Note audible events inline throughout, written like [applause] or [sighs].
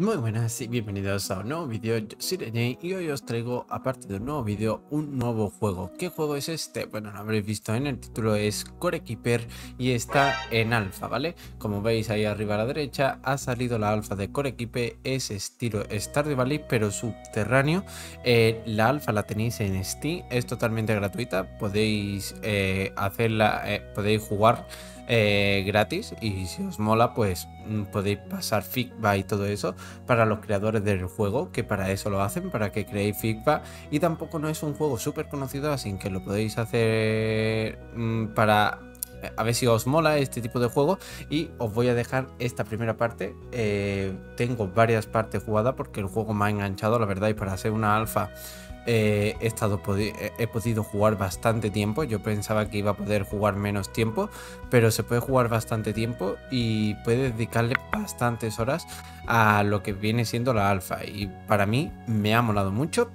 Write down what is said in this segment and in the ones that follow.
Muy buenas y bienvenidos a un nuevo vídeo, yo soy René y hoy os traigo, aparte de un nuevo vídeo, un nuevo juego. ¿Qué juego es este? Bueno, lo habréis visto en el título, es Core Keeper y está en alfa, ¿vale? Como veis ahí arriba a la derecha, ha salido la alfa de Core Keeper, es estilo Stardew Valley, pero subterráneo. Eh, la alfa la tenéis en Steam, es totalmente gratuita, podéis eh, hacerla, eh, podéis jugar eh, gratis y si os mola pues mm, podéis pasar feedback y todo eso para los creadores del juego que para eso lo hacen para que creéis feedback y tampoco no es un juego súper conocido así que lo podéis hacer mm, para eh, a ver si os mola este tipo de juego y os voy a dejar esta primera parte eh, tengo varias partes jugadas porque el juego me ha enganchado la verdad y para hacer una alfa he, estado he podido jugar bastante tiempo. Yo pensaba que iba a poder jugar menos tiempo, pero se puede jugar bastante tiempo y puede dedicarle bastantes horas a lo que viene siendo la alfa. Y para mí me ha molado mucho,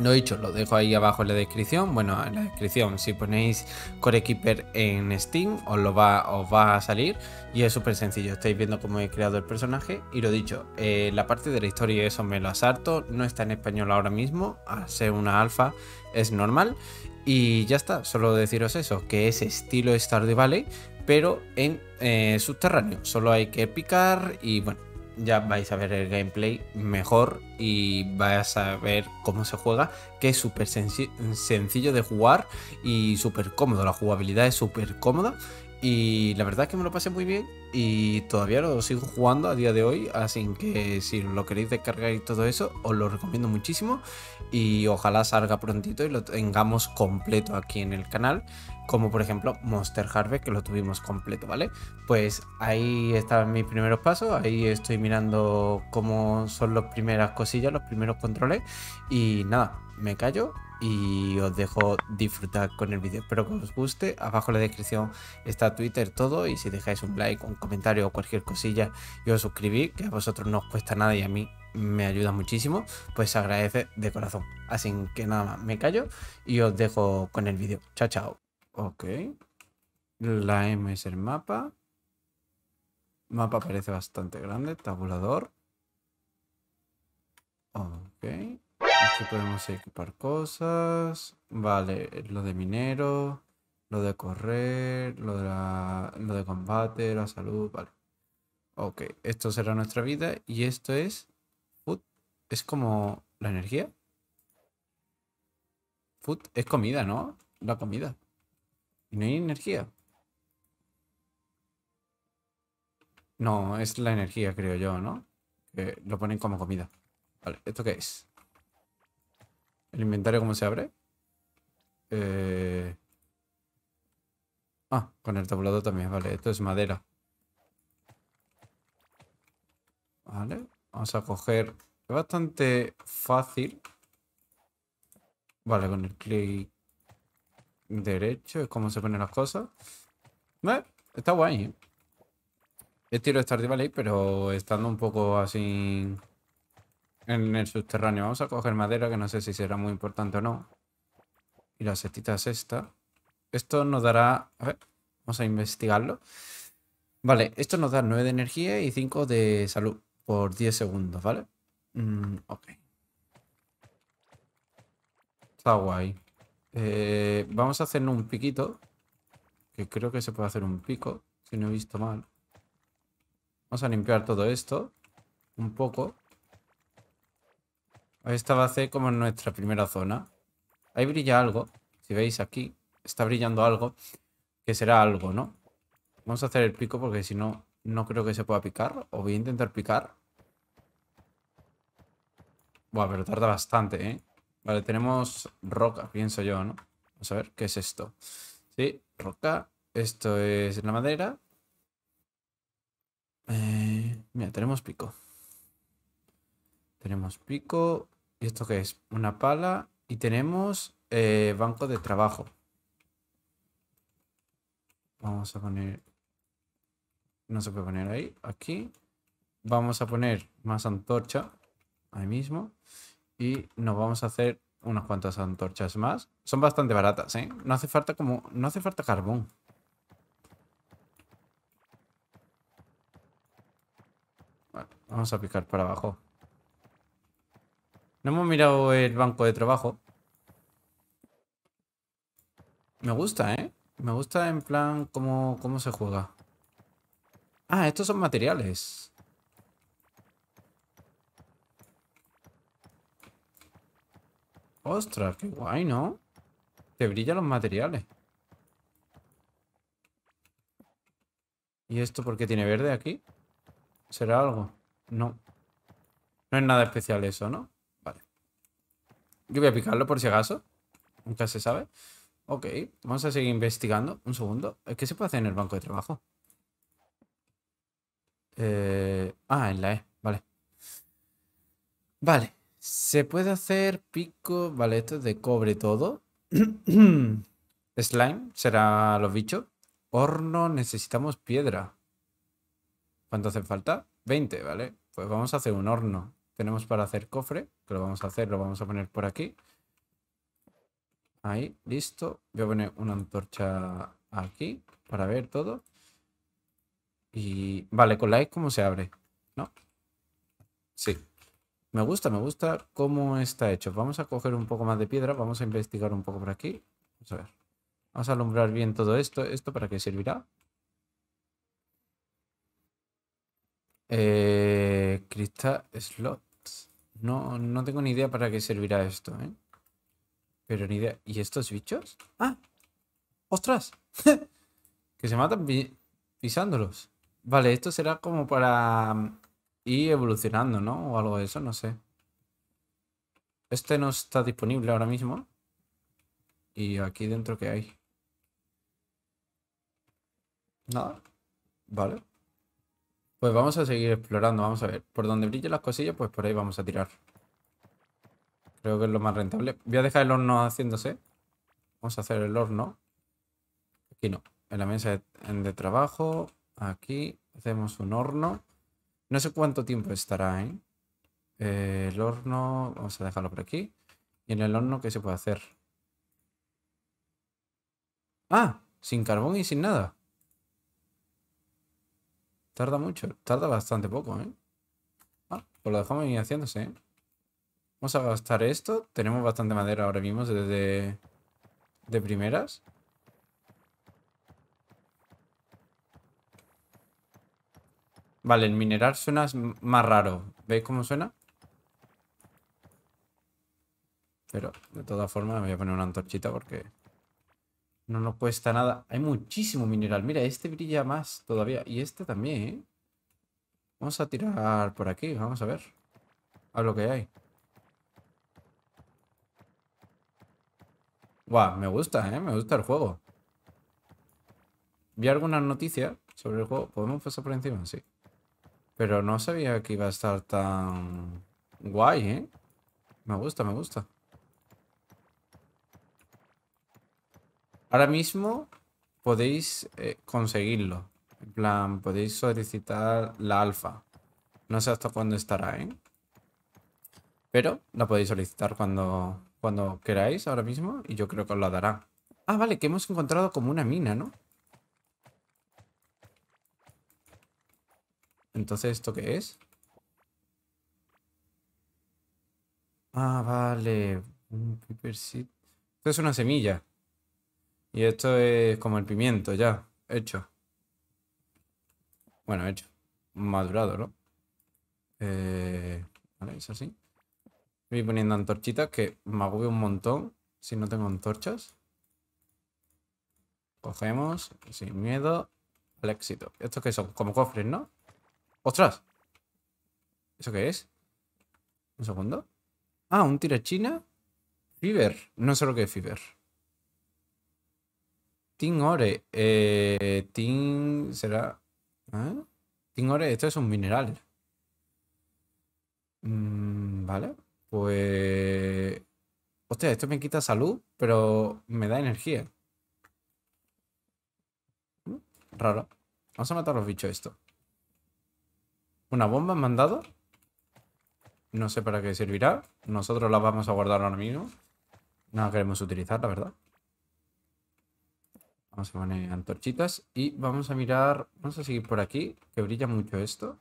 lo dicho, lo dejo ahí abajo en la descripción. Bueno, en la descripción, si ponéis Core Keeper en Steam, os lo va, os va a salir. Y es súper sencillo. Estáis viendo cómo he creado el personaje. Y lo dicho, eh, la parte de la historia eso me lo asarto, No está en español ahora mismo. Al ser una alfa es normal. Y ya está, solo deciros eso, que es estilo Stardew Valley, pero en eh, subterráneo. Solo hay que picar y bueno, ya vais a ver el gameplay mejor y vais a ver cómo se juega, que es súper sencillo de jugar y súper cómodo. La jugabilidad es súper cómoda y la verdad es que me lo pasé muy bien y todavía lo sigo jugando a día de hoy, así que si lo queréis descargar y todo eso, os lo recomiendo muchísimo y ojalá salga prontito y lo tengamos completo aquí en el canal como por ejemplo Monster Harvest, que lo tuvimos completo, ¿vale? Pues ahí están mis primeros pasos, ahí estoy mirando cómo son las primeras cosillas, los primeros controles y nada, me callo y os dejo disfrutar con el vídeo. Espero que os guste, abajo en la descripción está Twitter, todo y si dejáis un like, un comentario o cualquier cosilla y os suscribís, que a vosotros no os cuesta nada y a mí me ayuda muchísimo, pues agradece de corazón. Así que nada más, me callo y os dejo con el vídeo. Chao, chao. Ok. La M es el mapa. Mapa parece bastante grande. Tabulador. Ok. Aquí podemos equipar cosas. Vale, lo de minero. Lo de correr. Lo de, lo de combate. La salud. Vale. Ok, esto será nuestra vida. Y esto es... Food. Es como la energía. Food es comida, ¿no? La comida no hay energía. No, es la energía, creo yo, ¿no? Que lo ponen como comida. Vale, ¿esto qué es? ¿El inventario cómo se abre? Eh, ah, con el tablado también, vale. Esto es madera. Vale, vamos a coger... Es bastante fácil. Vale, con el clic derecho, es como se ponen las cosas. está guay. el ¿eh? Es tiro de Stardew Valley, pero estando un poco así en el subterráneo. Vamos a coger madera, que no sé si será muy importante o no. Y setita es esta. Esto nos dará... A ver, vamos a investigarlo. Vale, esto nos da 9 de energía y 5 de salud por 10 segundos, ¿vale? Mm, ok. Está guay. Eh, vamos a hacer un piquito. Que creo que se puede hacer un pico, si no he visto mal. Vamos a limpiar todo esto. Un poco. Esta va a ser como nuestra primera zona. Ahí brilla algo. Si veis aquí, está brillando algo. Que será algo, ¿no? Vamos a hacer el pico porque si no, no creo que se pueda picar. O voy a intentar picar. Buah, pero tarda bastante, ¿eh? Vale, tenemos roca, pienso yo, ¿no? Vamos a ver, ¿qué es esto? Sí, roca. Esto es la madera. Eh, mira, tenemos pico. Tenemos pico. ¿Y esto qué es? Una pala. Y tenemos eh, banco de trabajo. Vamos a poner... No se puede poner ahí. Aquí. Vamos a poner más antorcha. Ahí mismo. Y nos vamos a hacer unas cuantas antorchas más. Son bastante baratas, ¿eh? No hace falta como... No hace falta carbón. vamos a picar para abajo. No hemos mirado el banco de trabajo. Me gusta, ¿eh? Me gusta en plan cómo, cómo se juega. Ah, estos son materiales. Ostras, qué guay, ¿no? Te brillan los materiales. ¿Y esto por qué tiene verde aquí? ¿Será algo? No. No es nada especial eso, ¿no? Vale. Yo voy a picarlo por si acaso. Nunca se sabe. Ok, vamos a seguir investigando. Un segundo. ¿Qué se puede hacer en el banco de trabajo? Eh, ah, en la E. Vale. Vale. ¿Se puede hacer pico? Vale, esto de cobre todo. [clears throat] Slime, será los bichos. Horno, necesitamos piedra. ¿Cuánto hace falta? 20, ¿vale? Pues vamos a hacer un horno. Tenemos para hacer cofre, que lo vamos a hacer, lo vamos a poner por aquí. Ahí, listo. Voy a poner una antorcha aquí para ver todo. Y vale, con la X, e, ¿cómo se abre? ¿No? Sí. Me gusta, me gusta cómo está hecho. Vamos a coger un poco más de piedra, vamos a investigar un poco por aquí. Vamos a ver. Vamos a alumbrar bien todo esto. ¿Esto para qué servirá? Eh, cristal slots. No, no tengo ni idea para qué servirá esto, ¿eh? Pero ni idea. ¿Y estos bichos? ¡Ah! ¡Ostras! [laughs] que se matan pisándolos. Vale, esto será como para mm, y evolucionando, ¿no? O algo de eso, no sé. Este no está disponible ahora mismo. Y aquí dentro ¿qué hay. Nada. Vale. Pues vamos a seguir explorando, vamos a ver. Por donde brillen las cosillas, pues por ahí vamos a tirar. Creo que es lo más rentable. Voy a dejar el horno haciéndose. Vamos a hacer el horno. Aquí no. En la mesa de, de trabajo. Aquí hacemos un horno. No sé cuánto tiempo estará, ¿eh? el horno, vamos a dejarlo por aquí. Y en el horno, ¿qué se puede hacer? Ah, sin carbón y sin nada. Tarda mucho, tarda bastante poco, ¿eh? Ah, pues lo dejamos ir haciéndose, ¿eh? Vamos a gastar esto. Tenemos bastante madera ahora mismo desde de primeras. Vale, el mineral suena más raro. ¿Veis cómo suena? Pero de todas formas voy a poner una antorchita porque no nos cuesta nada. Hay muchísimo mineral. Mira, este brilla más todavía. Y este también, ¿eh? Vamos a tirar por aquí. Vamos a ver. A lo que hay. Guau, me gusta, ¿eh? Me gusta el juego. Vi algunas noticias sobre el juego. ¿Podemos pasar por encima? Sí. Pero no sabía que iba a estar tan guay, ¿eh? Me gusta, me gusta. Ahora mismo podéis eh, conseguirlo. En plan, podéis solicitar la alfa. No sé hasta cuándo estará, ¿eh? Pero la podéis solicitar cuando, cuando queráis ahora mismo y yo creo que os la dará. Ah, vale, que hemos encontrado como una mina, ¿no? Entonces, ¿esto qué es? Ah, vale. Un Esto es una semilla. Y esto es como el pimiento ya, hecho. Bueno, hecho. Madurado, ¿no? Eh, vale, es así. Voy poniendo antorchitas que me agobio un montón si no tengo antorchas. Cogemos, sin miedo, al éxito. ¿Estos qué son? Como cofres, ¿no? ¡Ostras! ¿Eso qué es? Un segundo. Ah, un tirachina. Fiber. No sé lo que es Fiber. Tin Ore. Eh, ¿Será? ¿Ah? Ore, esto es un mineral. Mm, vale. Pues... Hostia, esto me quita salud, pero me da energía. Mm, raro. Vamos a matar a los bichos esto. Una bomba mandado No sé para qué servirá. Nosotros la vamos a guardar ahora mismo. No la queremos utilizar, la verdad. Vamos a poner antorchitas y vamos a mirar... Vamos a seguir por aquí, que brilla mucho esto.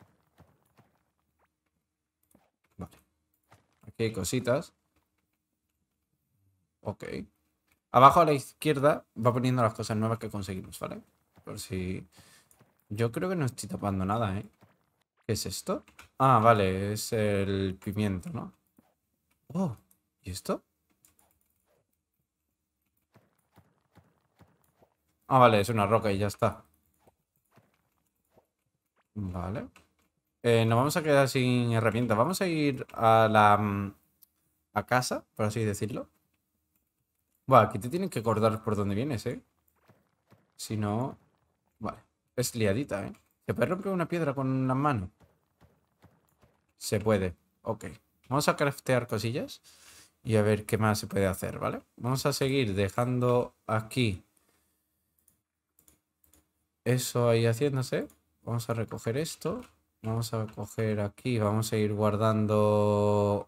Vale. Aquí hay cositas. Ok. Abajo a la izquierda va poniendo las cosas nuevas que conseguimos, ¿vale? Por si... Yo creo que no estoy tapando nada, ¿eh? ¿Qué es esto? Ah, vale, es el pimiento, ¿no? Oh, ¿y esto? Ah, vale, es una roca y ya está. Vale. Eh, nos vamos a quedar sin herramientas. Vamos a ir a la... Mm, a casa, por así decirlo. Buah, aquí te tienen que acordar por dónde vienes, ¿eh? Si no... Vale. Es liadita, ¿eh? ¿Se puede romper una piedra con una mano? Se puede. Ok. Vamos a craftear cosillas y a ver qué más se puede hacer, ¿vale? Vamos a seguir dejando aquí eso ahí haciéndose. Vamos a recoger esto. Vamos a coger aquí. Vamos a ir guardando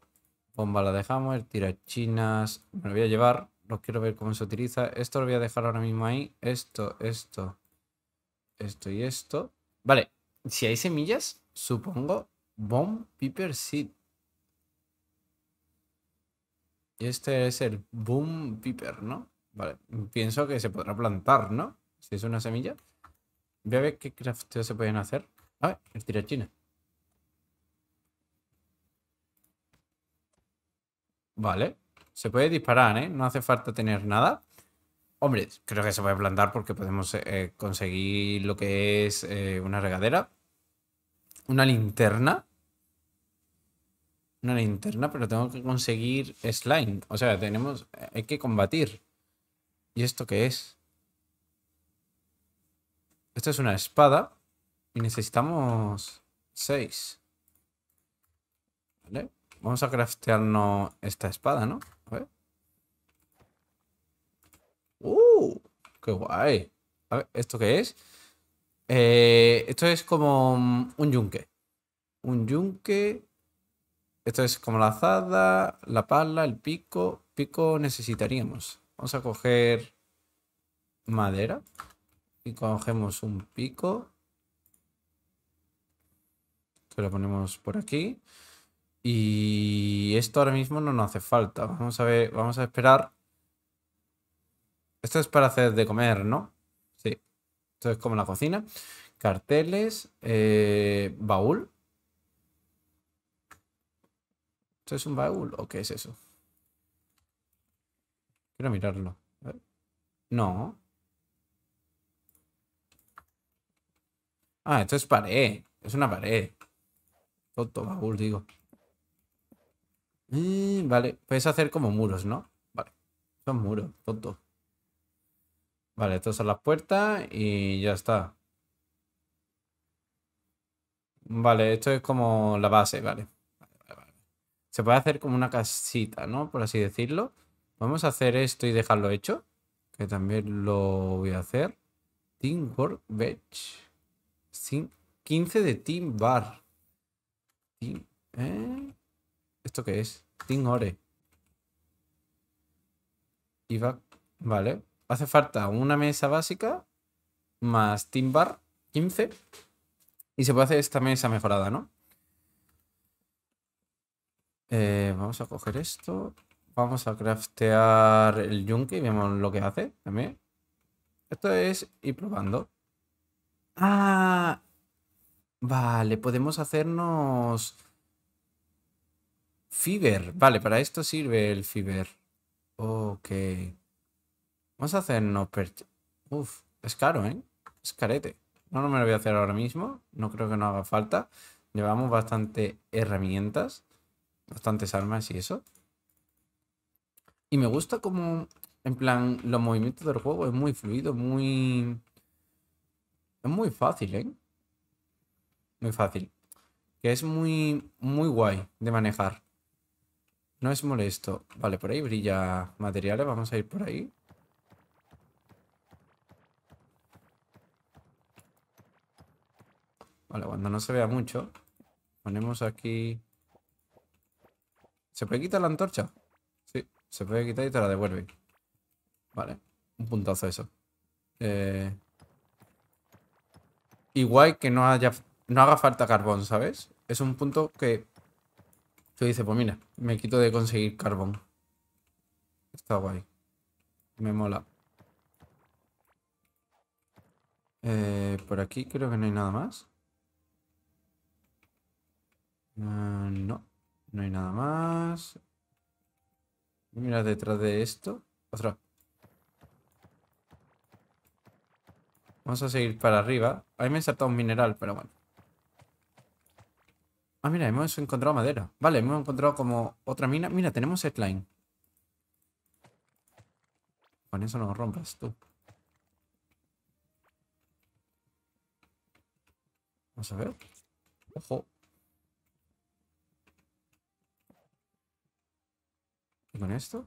bomba la dejamos. El tirachinas me lo voy a llevar. No quiero ver cómo se utiliza. Esto lo voy a dejar ahora mismo ahí. Esto, esto, esto y esto. Vale, si hay semillas, supongo Bomb Piper Seed. Y este es el Boom Piper, ¿no? Vale, pienso que se podrá plantar, ¿no? Si es una semilla. Voy a ver qué crafteos se pueden hacer. A ver, el tirachina. Vale. Se puede disparar, ¿eh? No hace falta tener nada. Hombre, creo que se va a ablandar porque podemos eh, eh, conseguir lo que es eh, una regadera. Una linterna. Una linterna, pero tengo que conseguir slime. O sea, tenemos. Hay que combatir. ¿Y esto qué es? Esto es una espada. Y necesitamos. seis. Vale. Vamos a craftearnos esta espada, ¿no? Qué guay. ¿esto qué es? Eh, esto es como mm, un yunque. Un yunque. Esto es como la azada, la pala, el pico. Pico necesitaríamos. Vamos a coger madera. Y cogemos un pico. Que lo ponemos por aquí. Y esto ahora mismo no nos hace falta. Vamos a ver, vamos a esperar esto es para hacer de comer, ¿no? Sí. Esto es como la cocina. Carteles. Eh, baúl. ¿Esto es un baúl o qué es eso? Quiero mirarlo. No. Ah, esto es pared. Es una pared. Toto baúl, digo. Mm, vale, puedes hacer como muros, ¿no? Vale. Son muros, tonto. Vale, estas son las puertas y ya está. Vale, esto es como la base, vale. Se puede hacer como una casita, ¿no? Por así decirlo. Vamos a hacer esto y dejarlo hecho. Que también lo voy a hacer. Team Workbench. 15 de Team Bar. ¿eh? ¿Esto qué es? Team Ore. Vale hace falta una mesa básica más team bar 15 y se puede hacer esta mesa mejorada, ¿no? Eh, vamos a coger esto. Vamos a craftear el yunque y vemos lo que hace también. Esto es ir probando. Ah, vale, podemos hacernos fiber. Vale, para esto sirve el fiber. Ok. Vamos a hacernos perch. Uf, es caro, ¿eh? Es carete. No, no me lo voy a hacer ahora mismo. No creo que no haga falta. Llevamos bastante herramientas. Bastantes armas y eso. Y me gusta como, en plan, los movimientos del juego es muy fluido, muy... Es muy fácil, ¿eh? Muy fácil. Que es muy, muy guay de manejar. No es molesto. Vale, por ahí brilla materiales. Vamos a ir por ahí. Vale, cuando no se vea mucho, ponemos aquí... ¿Se puede quitar la antorcha? Sí, se puede quitar y te la devuelve. Vale, un puntazo eso. Eh, igual que no haya no haga falta carbón, ¿sabes? Es un punto que tú dices, pues mira, me quito de conseguir carbón. Está guay. Me mola. Eh, por aquí creo que no hay nada más. Ah, no, no hay nada más. Mira detrás de esto. Otra. Vamos a seguir para arriba. Ahí me he saltado un mineral, pero bueno. Ah, mira, hemos encontrado madera. Vale, hemos encontrado como otra mina. Mira, tenemos headline. Con eso no rompas tú. Vamos a ver. Ojo. con esto?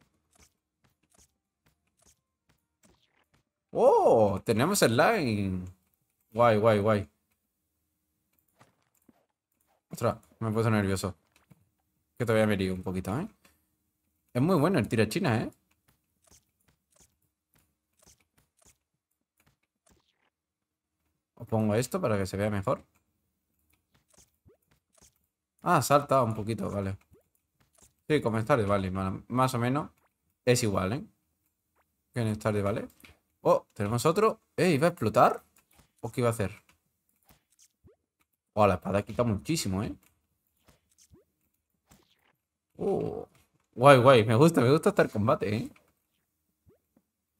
¡Oh! Tenemos el line. Guay, guay, guay. Ostras, me he puesto nervioso. Que todavía me lío un poquito, ¿eh? Es muy bueno el tira ¿eh? Os pongo esto para que se vea mejor. Ah, salta un poquito, vale. Sí, como de vale más o menos. Es igual, ¿eh? Que en de Oh, tenemos otro. Eh, ¿iba a explotar? ¿O qué iba a hacer? Oh, la espada quita muchísimo, ¿eh? Oh, guay, guay. Me gusta, me gusta estar combate, ¿eh?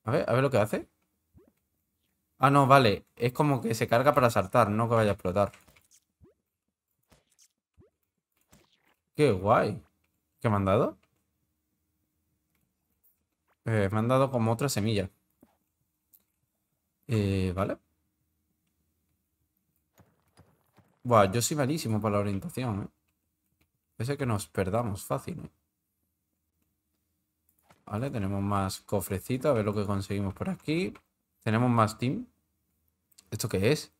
A ver, a ver lo que hace. Ah, no, vale. Es como que se carga para saltar, no que vaya a explotar. Qué guay. ¿Qué me han dado? Eh, me han dado como otra semilla. Eh, vale. Buah, yo soy malísimo para la orientación, ¿eh? Pese que nos perdamos fácil, ¿eh? Vale, tenemos más cofrecito. A ver lo que conseguimos por aquí. Tenemos más team. ¿Esto qué es?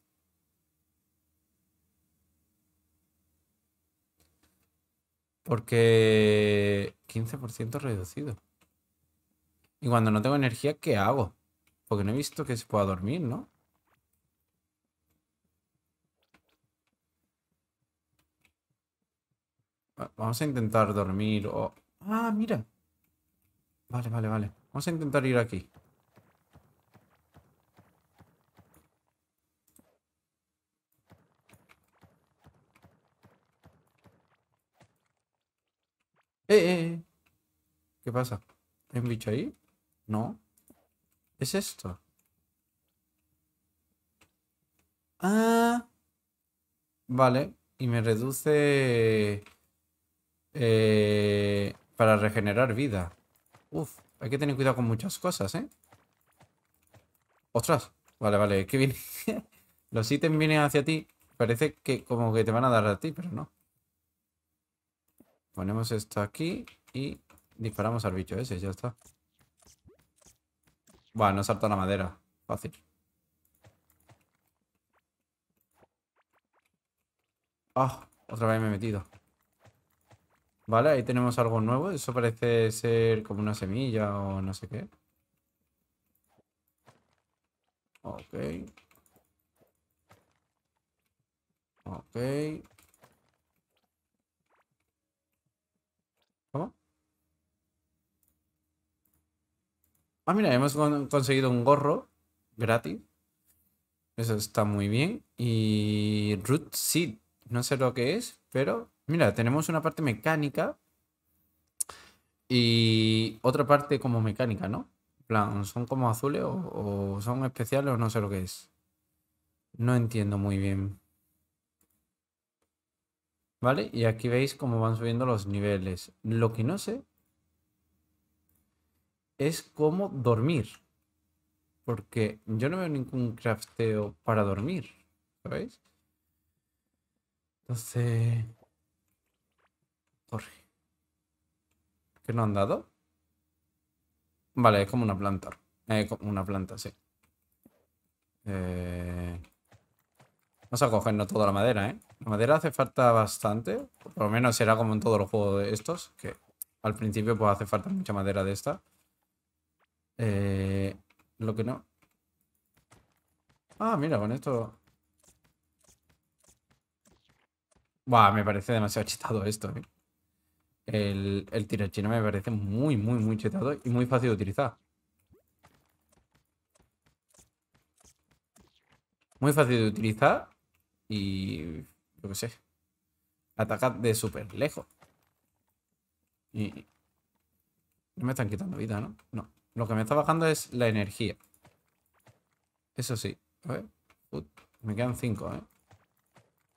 Porque 15% reducido. Y cuando no tengo energía, ¿qué hago? Porque no he visto que se pueda dormir, ¿no? Vamos a intentar dormir o... Ah, mira. Vale, vale, vale. Vamos a intentar ir aquí. Eh, eh, eh. ¿Qué pasa? ¿Hay un bicho ahí? No. Es esto. Ah. Vale. Y me reduce... Eh, para regenerar vida. Uf. Hay que tener cuidado con muchas cosas, ¿eh? ¡Ostras! Vale, vale. Es que [laughs] Los ítems vienen hacia ti. Parece que como que te van a dar a ti, pero no. Ponemos esto aquí y disparamos al bicho ese, ya está. Bueno, salta la madera. Fácil. Ah, otra vez me he metido. Vale, ahí tenemos algo nuevo. Eso parece ser como una semilla o no sé qué. Ok. Ok. Ah, mira, hemos conseguido un gorro gratis. Eso está muy bien. Y Root Seed. No sé lo que es, pero mira, tenemos una parte mecánica y otra parte como mecánica, ¿no? plan, son como azules o, o, son especiales o no sé lo que es. No entiendo muy bien. ¿Vale? Y aquí veis cómo van subiendo los niveles. Lo que no sé es como dormir. Porque yo no veo ningún crafteo para dormir, ¿sabéis? Entonces... Corre. ¿Qué no han dado? Vale, es como una planta. Eh, como una planta, sí. Eh, vamos a cogernos toda la madera, ¿eh? La madera hace falta bastante. Por lo menos será como en todos los juegos de estos, que al principio pues hace falta mucha madera de esta. Eh, lo que no... Ah, mira, con esto... Buah, me parece demasiado chetado esto, ¿eh? El, el tirachino me parece muy, muy, muy chetado y muy fácil de utilizar. Muy fácil de utilizar y... Yo qué sé. Ataca de súper lejos. Y... No me están quitando vida, ¿no? No. Lo que me está bajando es la energía. Eso sí. A ver. me quedan cinco. ¿eh?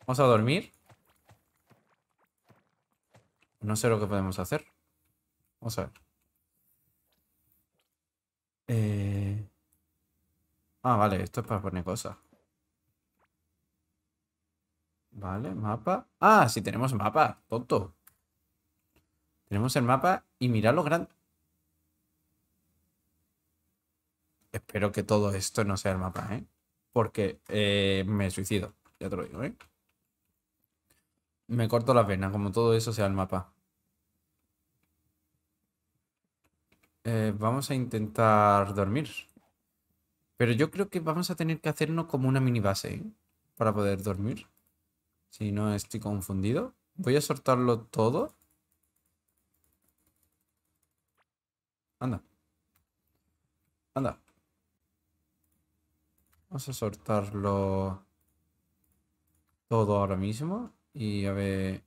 Vamos a dormir. No sé lo que podemos hacer. Vamos a ver. Eh. Ah, vale. Esto es para poner cosas. Vale, mapa. Ah, sí, tenemos mapa. Tonto. Tenemos el mapa y mirad lo grande. espero que todo esto no sea el mapa, ¿eh? Porque eh, me suicido, ya te lo digo, ¿eh? Me corto las venas, como todo eso sea el mapa. Eh, vamos a intentar dormir. Pero yo creo que vamos a tener que hacernos como una mini base ¿eh? para poder dormir. Si no estoy confundido. Voy a soltarlo todo. Anda. Anda. Vamos a soltarlo todo ahora mismo. Y a ver...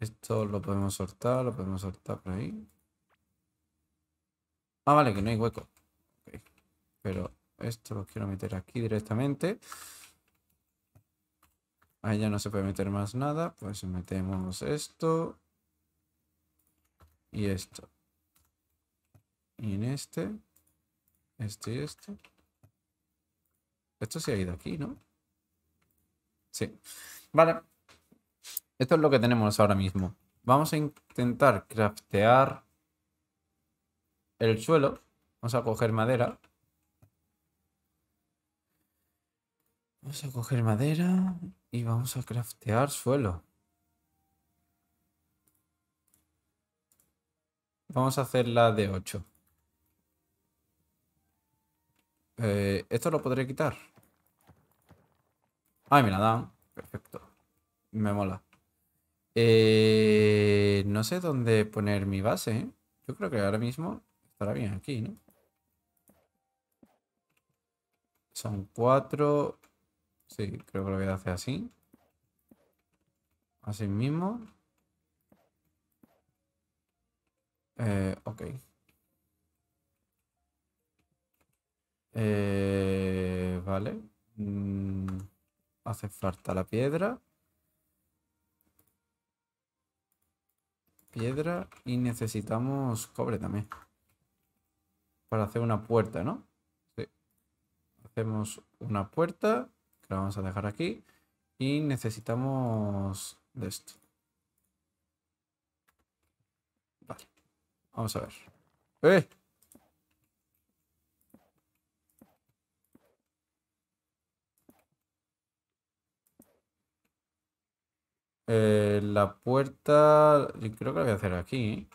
Esto lo podemos soltar, lo podemos soltar por ahí. Ah, vale, que no hay hueco. Pero esto lo quiero meter aquí directamente. Ahí ya no se puede meter más nada. Pues metemos esto. Y esto. Y en este. Este y este. Esto se ha ido aquí, ¿no? Sí. Vale. Esto es lo que tenemos ahora mismo. Vamos a intentar craftear el suelo. Vamos a coger madera. Vamos a coger madera y vamos a craftear suelo. Vamos a hacer la de 8. Eh, ¿Esto lo podré quitar? Ay, me la dan. Perfecto. Me mola. Eh, no sé dónde poner mi base. ¿eh? Yo creo que ahora mismo estará bien aquí, ¿no? Son cuatro. Sí, creo que lo voy a hacer así. Así mismo. Eh, ok. Eh, vale. Mm, hace falta la piedra. Piedra y necesitamos cobre también. Para hacer una puerta, ¿no? Sí. Hacemos una puerta que la vamos a dejar aquí. Y necesitamos de esto. Vale. Vamos a ver. ¡Eh! Eh, la puerta... creo que la voy a hacer aquí.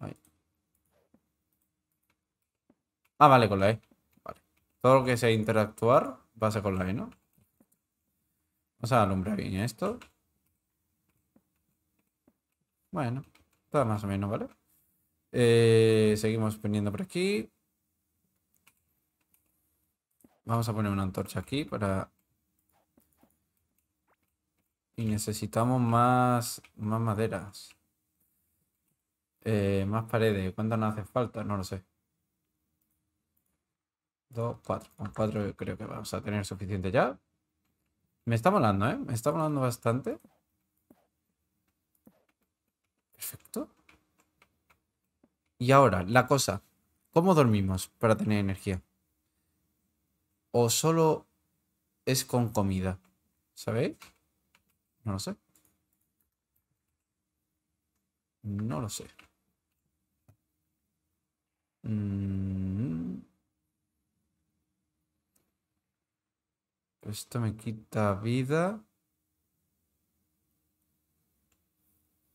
Ahí. Ah, vale, con la E. Todo lo que sea interactuar pasa con la E, ¿no? Vamos a alumbrar bien esto. Bueno, está más o menos, ¿vale? Eh, seguimos poniendo por aquí. Vamos a poner una antorcha aquí para y necesitamos más, más maderas. Eh, más paredes. ¿Cuántas nos hace falta? No lo sé. Dos, cuatro. Con cuatro creo que vamos a tener suficiente ya. Me está molando, ¿eh? Me está molando bastante. Perfecto. Y ahora, la cosa. ¿Cómo dormimos para tener energía? ¿O solo es con comida? ¿Sabéis? No lo sé. No lo sé. Mm. Esto me quita vida.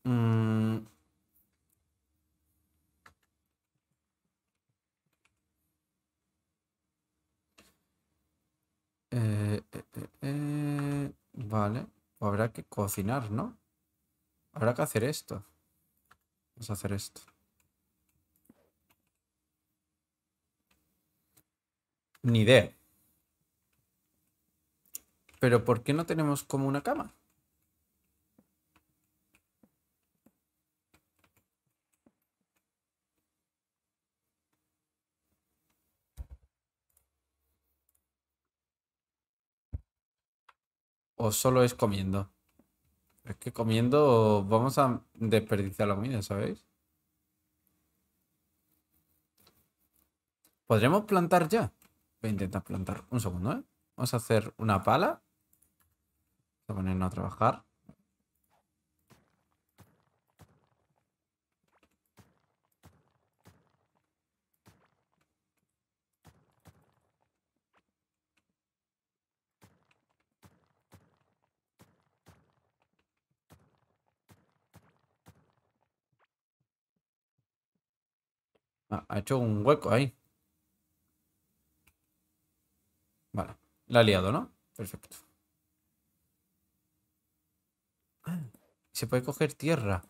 Mm. Eh, eh, eh, vale habrá que cocinar, ¿no? Habrá que hacer esto. Vamos a hacer esto. Ni idea. Pero ¿por qué no tenemos como una cama? ¿O solo es comiendo? Es que comiendo vamos a desperdiciar la comida, ¿sabéis? ¿Podremos plantar ya? Voy a intentar plantar. Un segundo, ¿eh? Vamos a hacer una pala. Vamos a ponernos a trabajar. ha hecho un hueco ahí. Vale. La ha liado, ¿no? Perfecto. Ah, se puede coger tierra.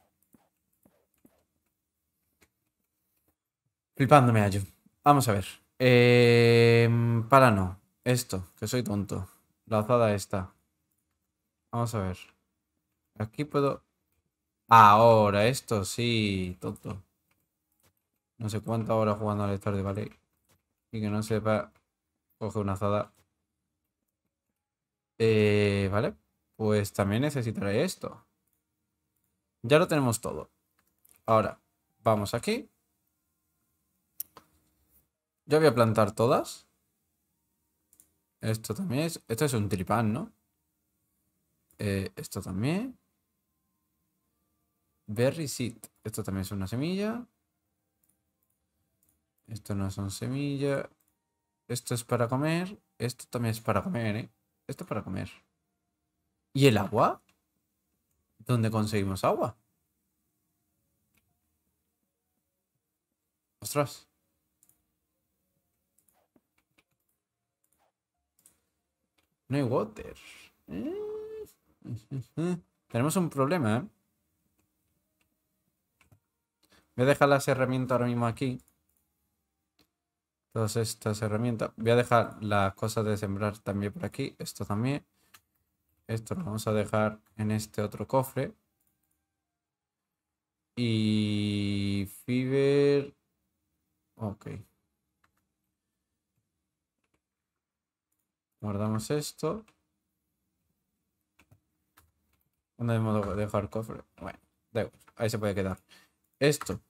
Flipándome a yo. Vamos a ver. Em, para no. Esto, que soy tonto. La azada está. Vamos a ver. Aquí puedo... Ahora, esto sí, tonto no sé cuántas horas jugando al Star de Ballet y que no sepa coge una azada. Eh, vale, pues también necesitaré esto. Ya lo tenemos todo. Ahora, vamos aquí. Yo voy a plantar todas. Esto también es... Esto es un tripán, ¿no? Eh, esto también. Berry seed. Esto también es una semilla. Esto no son semillas. Esto es para comer. Esto también es para comer, ¿eh? Esto es para comer. ¿Y el agua? ¿Dónde conseguimos agua? Ostras. No hay water. [laughs] Tenemos un problema, ¿eh? Voy a dejar las herramientas ahora mismo aquí todas estas herramientas. Voy a dejar las cosas de sembrar también por aquí. Esto también. Esto lo vamos a dejar en este otro cofre. Y Fiber. Ok. Guardamos esto. ¿Dónde hemos dejar el cofre? Bueno, Ahí se puede quedar. Esto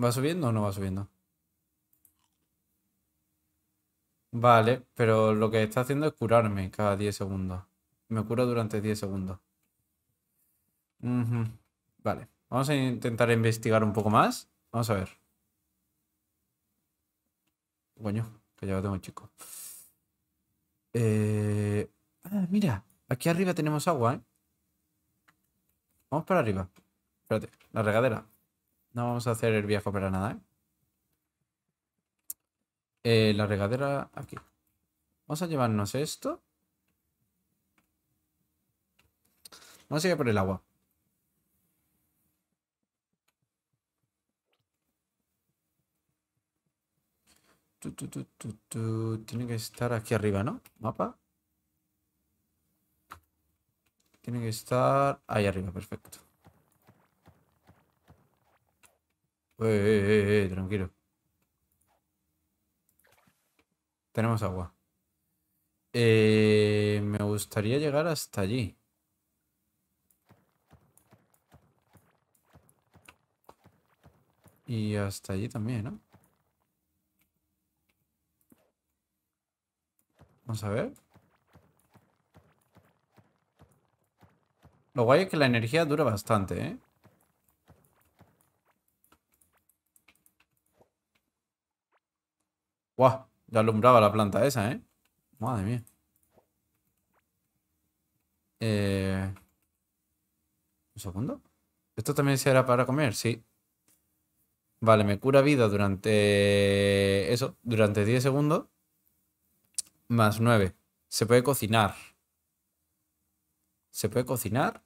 ¿Va subiendo o no va subiendo? Vale, pero lo que está haciendo es curarme cada 10 segundos. Me cura durante 10 segundos. Vale, vamos a intentar investigar un poco más. Vamos a ver. Coño, que ya lo tengo chico. Eh, ah, mira, aquí arriba tenemos agua, ¿eh? Vamos para arriba. Espérate, la regadera. No vamos a hacer el viejo para nada, ¿eh? La regadera aquí. Vamos a llevarnos esto. Vamos a ir por el agua. Tu, tu, tu, Tiene que estar aquí arriba, ¿no? Mapa. Tiene que estar ahí arriba, perfecto. Eh, eh, eh, eh, tranquilo. Tenemos agua. me gustaría llegar hasta allí. Y hasta allí también, ¿no? Vamos a ver. Lo guay es que la energía dura bastante, ¿eh? ¡Guau! Ya alumbraba la planta esa, ¿eh? Madre mía. Eh, Un segundo. ¿Esto también se hará para comer? Sí. Vale, me cura vida durante... Eso, durante 10 segundos. Más 9. Se puede cocinar. Se puede cocinar.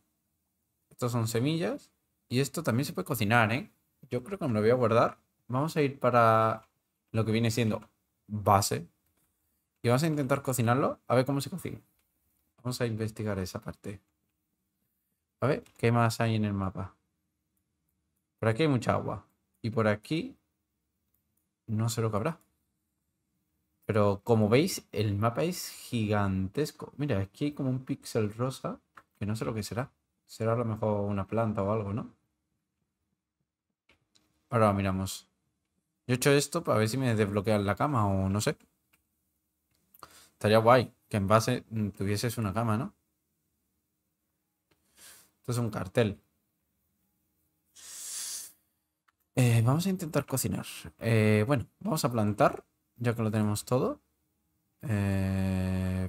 estos son semillas. Y esto también se puede cocinar, ¿eh? Yo creo que me lo voy a guardar. Vamos a ir para lo que viene siendo base y vamos a intentar cocinarlo a ver cómo se cocina. Vamos a investigar esa parte. A ver, ¿qué más hay en el mapa? Por aquí hay mucha agua. Y por aquí no sé lo que habrá. Pero como veis, el mapa es gigantesco. Mira, aquí hay como un píxel rosa, que no sé lo que será. Será a lo mejor una planta o algo, ¿no? Ahora miramos. Yo he hecho esto para ver si me desbloquean la cama o no sé. Estaría guay que en base mm, tuvieses una cama, ¿no? Esto es un cartel. Eh, vamos a intentar cocinar. Eh, bueno, vamos a plantar, ya que lo tenemos todo. Eh,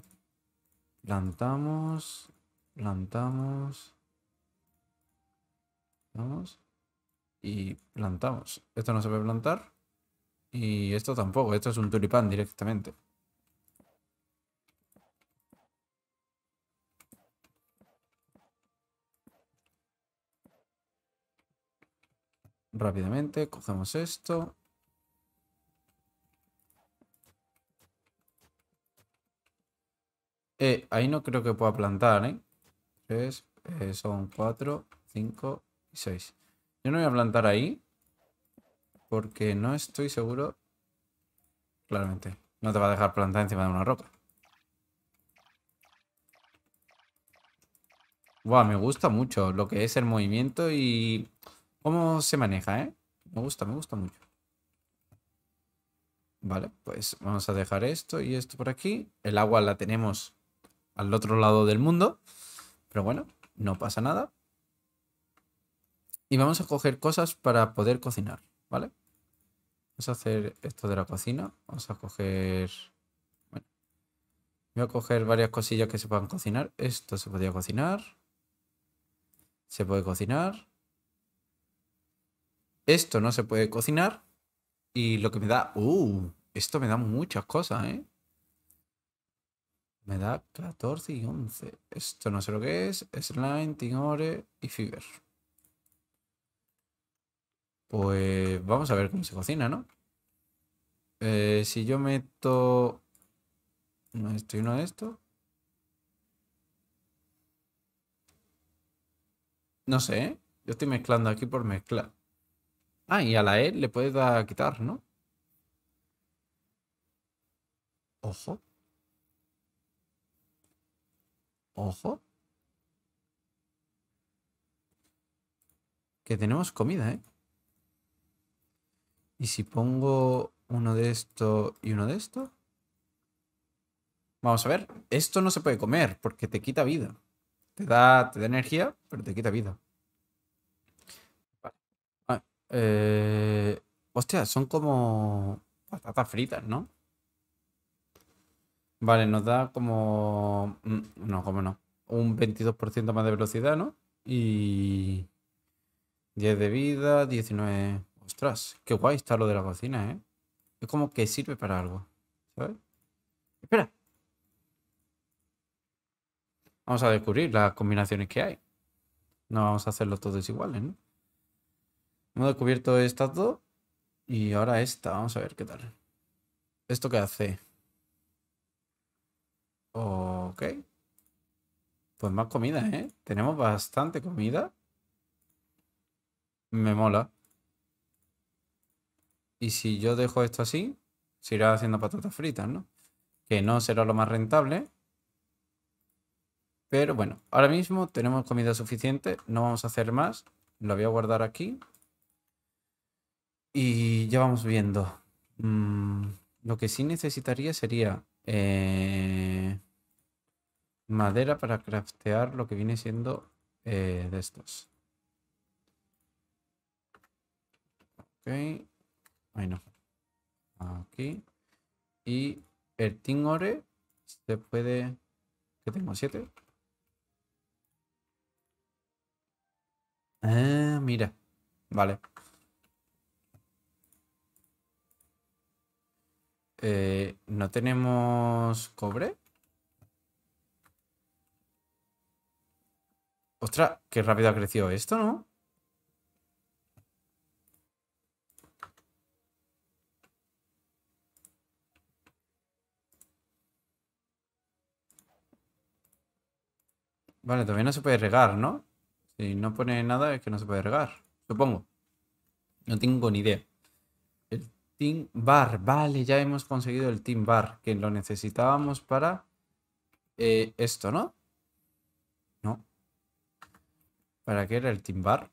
plantamos, plantamos. Y plantamos. Esto no se puede plantar. Y esto tampoco, esto es un tulipán directamente. Rápidamente, cogemos esto. Eh, ahí no creo que pueda plantar, ¿eh? Tres, eh, son cuatro, cinco y seis. Yo no voy a plantar ahí. Porque no estoy seguro. Claramente. No te va a dejar plantar encima de una roca. Buah, me gusta mucho lo que es el movimiento y cómo se maneja, ¿eh? Me gusta, me gusta mucho. Vale, pues vamos a dejar esto y esto por aquí. El agua la tenemos al otro lado del mundo. Pero bueno, no pasa nada. Y vamos a coger cosas para poder cocinar. ¿Vale? Vamos a hacer esto de la cocina. Vamos a coger... Voy a coger varias cosillas que se puedan cocinar. Esto se podía cocinar. Se puede cocinar. Esto no se puede cocinar. Y lo que me da... ¡Uh! Esto me da muchas cosas, ¿eh? Me da 14 y 11. Esto no sé lo que es. Slime, Timore y Fiber. Pues vamos a ver cómo se cocina, ¿no? Eh, si yo meto uno esto y uno de esto. No sé, ¿eh? yo estoy mezclando aquí por mezclar. Ah, y a la E le puedes quitar, ¿no? Ojo. Ojo. Que tenemos comida, ¿eh? Y si pongo uno de esto y uno de esto. Vamos a ver. Esto no se puede comer porque te quita vida. Te da, te energía, pero te quita vida. Vale. Ah, eh, hostia, son como patatas fritas, ¿no? Vale, nos da como... Mm, no, como no. Un 22% más de velocidad, ¿no? Y... 10 de vida, 19... Ostras, qué guay está lo de la cocina, ¿eh? Es como que sirve para algo, ¿sabes? Espera. Vamos a descubrir las combinaciones que hay. No vamos a hacerlos todos iguales, ¿no? Hemos descubierto estas dos y ahora esta. Vamos a ver qué tal. ¿Esto qué hace? Ok. Pues más comida, ¿eh? Tenemos bastante comida. Me mola. Y si yo dejo esto así, se irá haciendo patatas fritas, ¿no? Que no será lo más rentable. Pero bueno, ahora mismo tenemos comida suficiente, no vamos a hacer más. Lo voy a guardar aquí. Y ya vamos viendo. Mm, lo que sí necesitaría sería eh, madera para craftear lo que viene siendo eh, de estos. Ok. Bueno, aquí. Y el Tingore se puede... ¿Qué tengo? ¿Siete? Ah, mira. Vale. Eh, no tenemos cobre. Ostras, qué rápido ha crecido esto, ¿no? Vale, todavía no se puede regar, ¿no? Si no pone nada es que no se puede regar. Supongo. No tengo ni idea. El Team Bar. Vale, ya hemos conseguido el Team Bar. Que lo necesitábamos para eh, esto, ¿no? No. ¿Para qué era el Team Bar?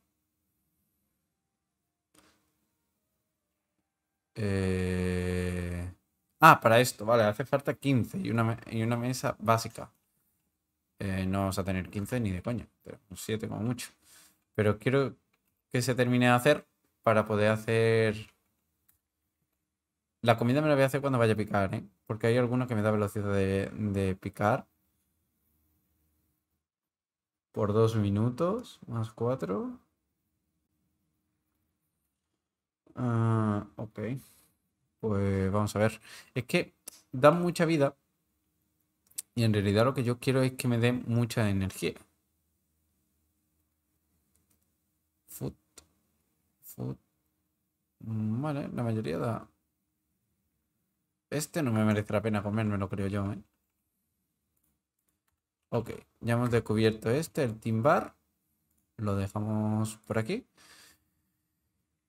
Eh, ah, para esto. Vale, hace falta 15 y y una mesa básica. Eh, no vamos a tener 15 ni de coña, pero 7 como mucho. Pero quiero que se termine de hacer para poder hacer... La comida me la voy a hacer cuando vaya a picar, ¿eh? Porque hay alguna que me da velocidad de, picar. Por dos minutos, más cuatro. Ah, ok. Pues vamos a ver. Es que da mucha vida y en realidad lo que yo quiero es que me dé mucha energía. Vale, la mayoría da... Este no me merece la pena comerme, lo creo yo, ¿eh? Ok, ya hemos descubierto este, el timbar. Lo dejamos por aquí.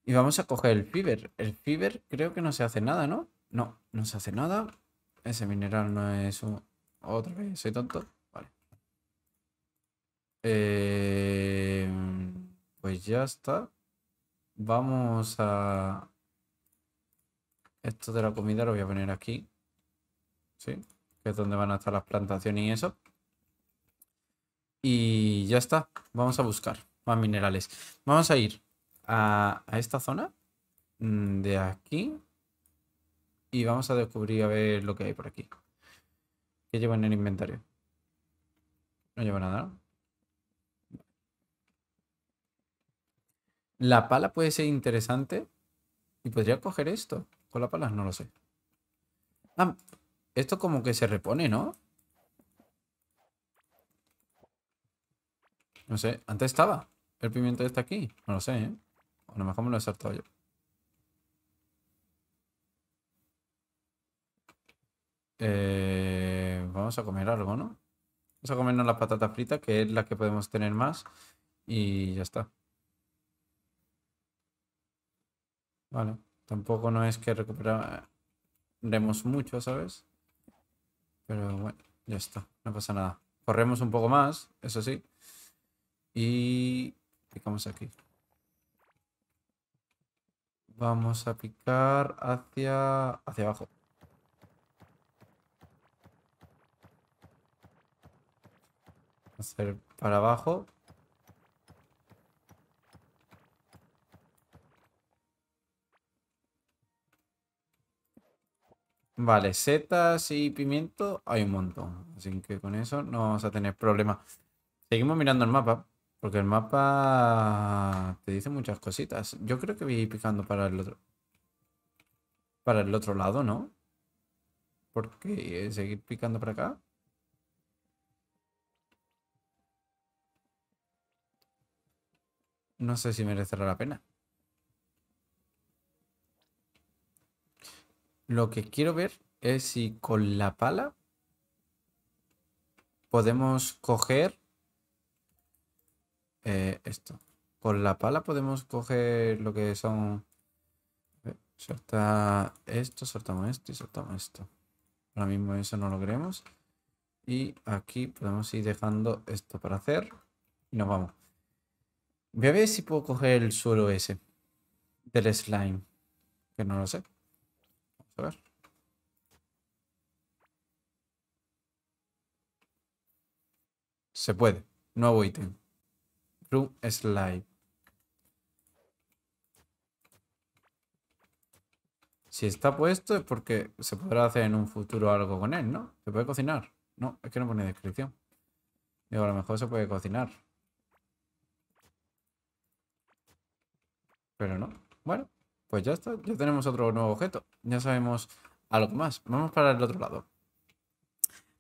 Y vamos a coger el fiber. El fiber creo que no se hace nada, ¿no? No, no se hace nada. Ese mineral no es un... Otra vez, soy tonto. Vale. Eh, pues ya está. Vamos a... Esto de la comida lo voy a poner aquí. ¿Sí? Que es donde van a estar las plantaciones y eso. Y ya está. Vamos a buscar más minerales. Vamos a ir a, esta zona mm, de aquí. Y vamos a descubrir a ver lo que hay por aquí lleva en el inventario? No lleva nada, La pala puede ser interesante. Y podría coger esto. Con la pala no lo sé. Ah, esto como que se repone, ¿no? No sé. Antes estaba. El pimiento está aquí. No lo sé, ¿eh? A lo mejor me lo he saltado yo. Eh vamos a comer algo, ¿no? Vamos a comernos las patatas fritas, que es la que podemos tener más. Y ya está. Vale, tampoco no es que recuperaremos mucho, ¿sabes? Pero bueno, ya está, no pasa nada. Corremos un poco más, eso sí. Y picamos aquí. Vamos a picar hacia, hacia abajo. Hacer para abajo. Vale, setas y pimiento hay un montón. Así que con eso no vamos a tener problemas. Seguimos mirando el mapa. Porque el mapa te dice muchas cositas. Yo creo que voy a ir picando para el otro. Para el otro lado, ¿no? Porque seguir picando para acá. No sé si merecerá la pena. Lo que quiero ver es si con la pala podemos coger eh, esto. Con la pala podemos coger lo que son... Sorta esto, soltamos esto y soltamos esto. Ahora mismo eso no lo queremos. Y aquí podemos ir dejando esto para hacer. Y nos vamos. Voy a ver si puedo coger el suelo ese. Del slime. Que no lo sé. Vamos a ver. Se puede. Nuevo ítem. Room slime. Si está puesto es porque se podrá hacer en un futuro algo con él, ¿no? ¿Se puede cocinar? No, es que no pone descripción. Digo, a lo mejor se puede cocinar. Pero no. Bueno, pues ya está. Ya tenemos otro nuevo objeto. Ya sabemos algo más. Vamos para el otro lado.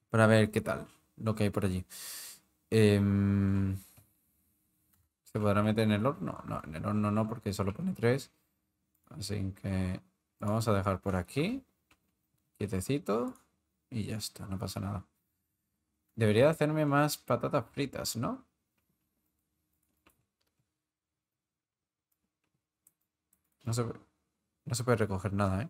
Para ver qué tal. Lo que hay por allí. Em, ¿Se podrá meter en el horno? No, en el horno no, porque solo pone tres. Así que lo vamos a dejar por aquí. Quietecito. Y ya está, no pasa nada. Debería hacerme más patatas fritas, ¿no? No se, puede recoger nada, ¿eh?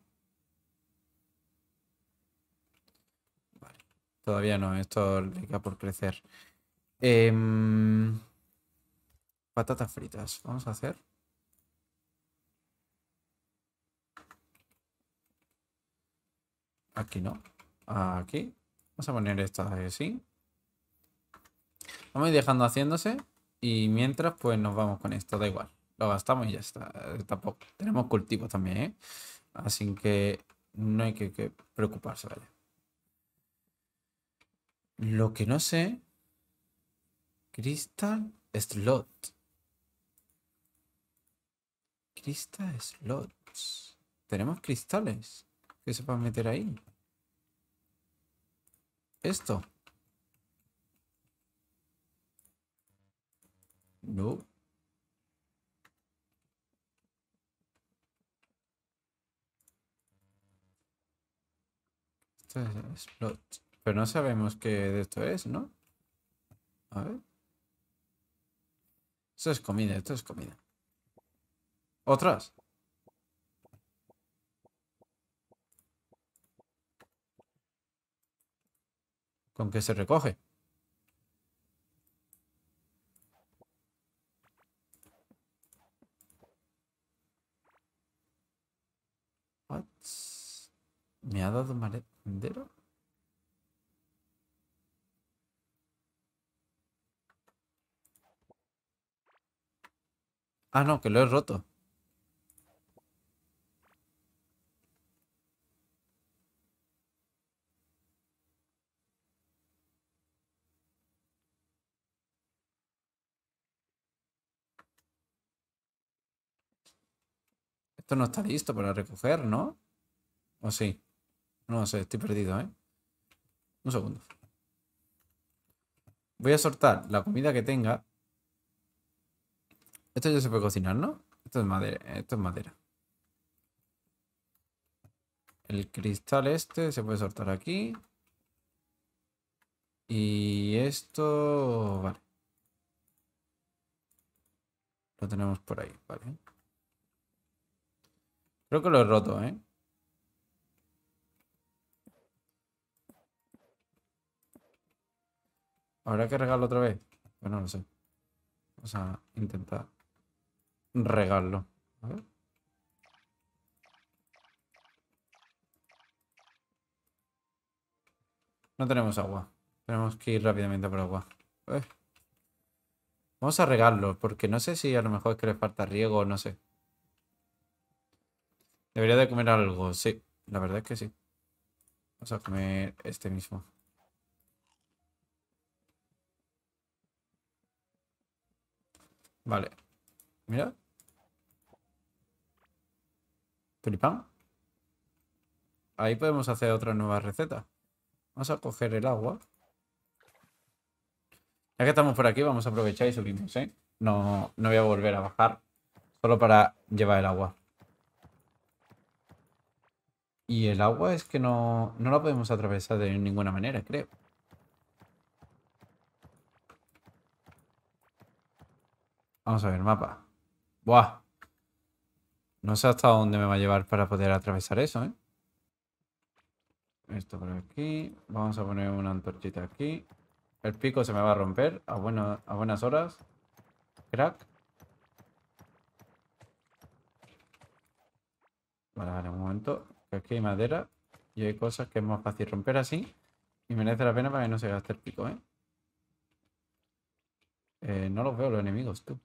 Todavía no, esto le queda por crecer. Em, patatas fritas, vamos a hacer. Aquí no, aquí. Vamos a poner estas así. Vamos a ir dejando haciéndose y mientras pues nos vamos con esto, da igual lo gastamos y ya está. Eh, tampoco tenemos cultivo también, ¿eh? Así que no hay que, preocuparse, ¿vale? Lo que no sé. Crystal Slot. Crystal Slots. Tenemos cristales que se pueden meter ahí. Esto. No. Pero no sabemos qué de esto es, ¿no? A ver. Esto es comida, esto es comida. ¿Otras? ¿Con qué se recoge? Me ha dado maleta. Ah, no, que lo he roto. Esto no está listo para recoger, ¿no? ¿O sí? No sé, estoy perdido, ¿eh? Un segundo. Voy a soltar la comida que tenga. Esto ya se puede cocinar, ¿no? Esto es madera. Esto es madera. El cristal este se puede soltar aquí. Y esto... Vale. Lo tenemos por ahí, vale. Creo que lo he roto, ¿eh? ¿Habrá que regarlo otra vez? Bueno, no sé. Vamos a intentar regarlo. No tenemos agua. Tenemos que ir rápidamente por agua. Eh. Vamos a regarlo, porque no sé si a lo mejor es que le falta riego o no sé. Debería de comer algo, sí. La verdad es que sí. Vamos a comer este mismo. Vale. Mira. Tulipán. Ahí podemos hacer otra nueva receta. Vamos a coger el agua. Ya que estamos por aquí, vamos a aprovechar y subimos, ¿eh? No, no voy a volver a bajar. Solo para llevar el agua. Y el agua es que no, no la podemos atravesar de ninguna manera, creo. Vamos a ver, mapa. Buah. No sé hasta dónde me va a llevar para poder atravesar eso, ¿eh? Esto por aquí. Vamos a poner una antorchita aquí. El pico se me va a romper a, a buenas horas. Crack. Vale, vale, un momento. Aquí hay madera y hay cosas que es más fácil romper así. Y merece la pena para que no se gaste el pico, eh, eh no los veo los enemigos, tú.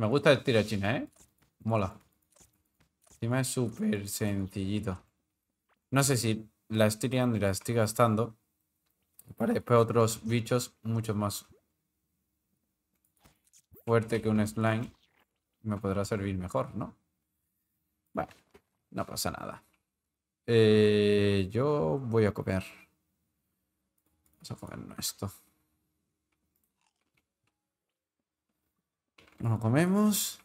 Me gusta el tirachina, china, ¿eh? Mola. Encima es súper sencillito. No sé si la estoy liando y la estoy gastando. Para después otros bichos mucho más fuerte que un slime. Me podrá servir mejor, ¿no? Bueno, no pasa nada. Eh, yo voy a copiar. Vamos a comer esto. Nos lo comemos.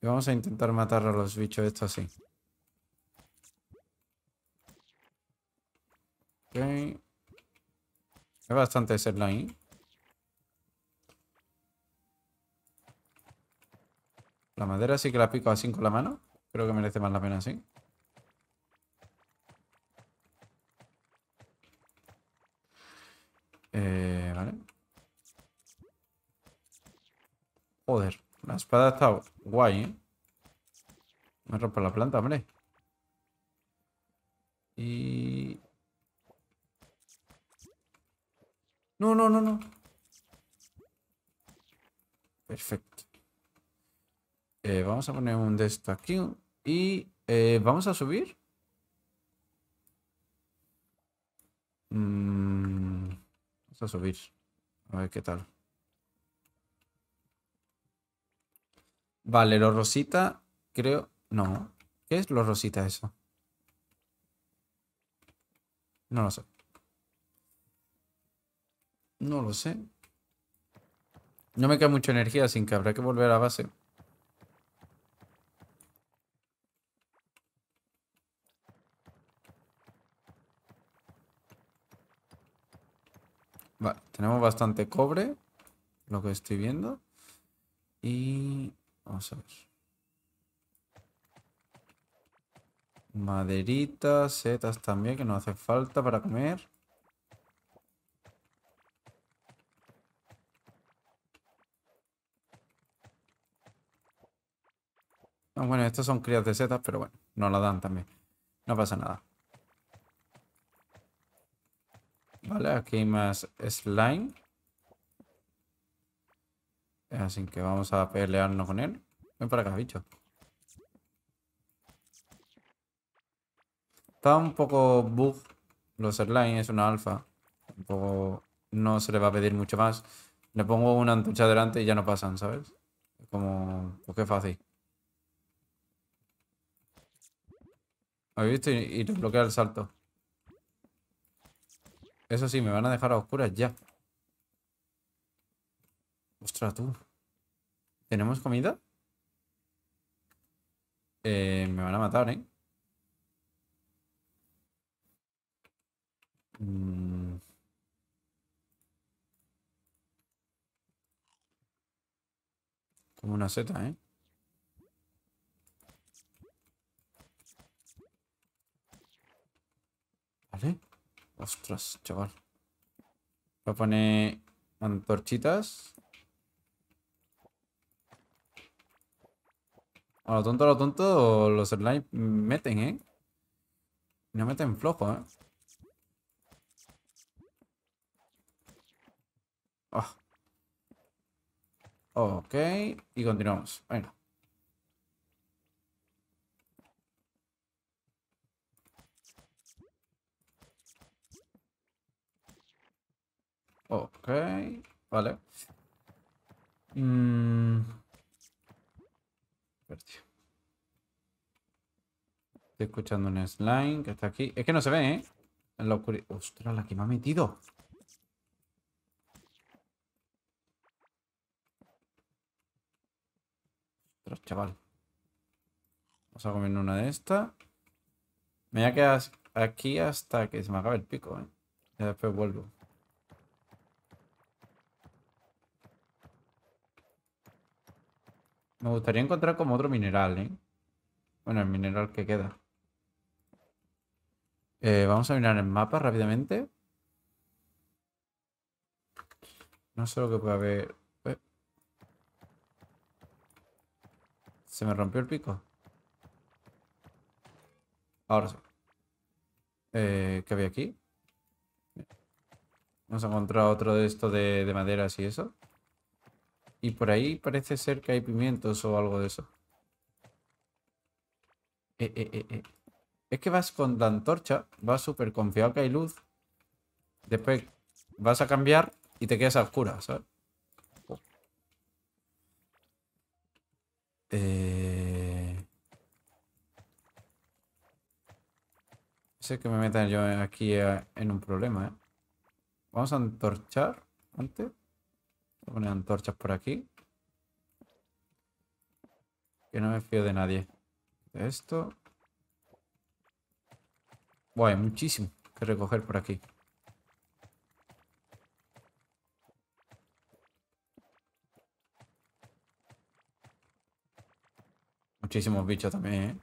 Y vamos a intentar matar a los bichos esto así. Ok. bastante bastante line. La madera sí que la pico así con la mano. Creo que merece más la pena así. Eh, vale. Joder, la espada está guay, ¿eh? Me rompo la planta, hombre. Y... No, no, no, no. Perfecto. Eh, vamos a poner un de aquí. Y eh, vamos a subir. Mm, vamos a subir. A ver qué tal. Vale, los rosita, creo... No. ¿Qué es los rosita eso? No lo sé. No lo sé. No me queda mucha energía, sin que habrá que volver a base. Vale, tenemos bastante cobre, lo que estoy viendo. Y Vamos a ver. Maderitas, setas también, que nos hace falta para comer. Ah, bueno, estas son crías de setas, pero bueno, nos la dan también. No pasa nada. Vale, aquí hay más slime. Así que vamos a pelearnos con él. Ven para acá, bicho. Está un poco bug. Los line es una alfa. Un poco... No se le va a pedir mucho más. Le pongo una antucha delante y ya no pasan, ¿sabes? Como... Pues qué fácil. ¿Habéis visto? Y, desbloquea bloquea el salto. Eso sí, me van a dejar a oscuras ya. Ostras, tú. ¿Tenemos comida? Eh, me van a matar, ¿eh? Mm. Como una seta, ¿eh? Vale. Ostras, chaval. Voy a poner antorchitas A lo tonto, a lo tonto, los slimes meten, ¿eh? No meten flojo, ¿eh? Ah. Ok, y continuamos. Bueno. Ok, vale. Mmm... Estoy escuchando un slime que está aquí. Es que no se ve, ¿eh? En la ¡Ostras, la que me ha metido! ¡Ostras, chaval! Vamos a comer una de estas. Me voy a quedar aquí hasta que se me acabe el pico, ¿eh? Y después vuelvo. Me gustaría encontrar como otro mineral, ¿eh? Bueno, el mineral que queda. Eh, vamos a mirar el mapa rápidamente. No sé lo que puede haber. Eh. Se me rompió el pico. Ahora sí. Eh, ¿Qué había aquí? Vamos a encontrar otro de esto de maderas y eso. Y por ahí parece ser que hay pimientos o algo de eso. Eh, eh, eh, es que vas con la antorcha, vas súper confiado que hay luz. Después vas a cambiar y te quedas a oscuras, ¿sabes? Eh... Sé que me metan yo aquí en un problema, ¿eh? Vamos a antorchar antes poner antorchas por aquí. Que no me fío de nadie. esto. Bueno, hay muchísimo que recoger por aquí. Muchísimos bichos también, ¿eh?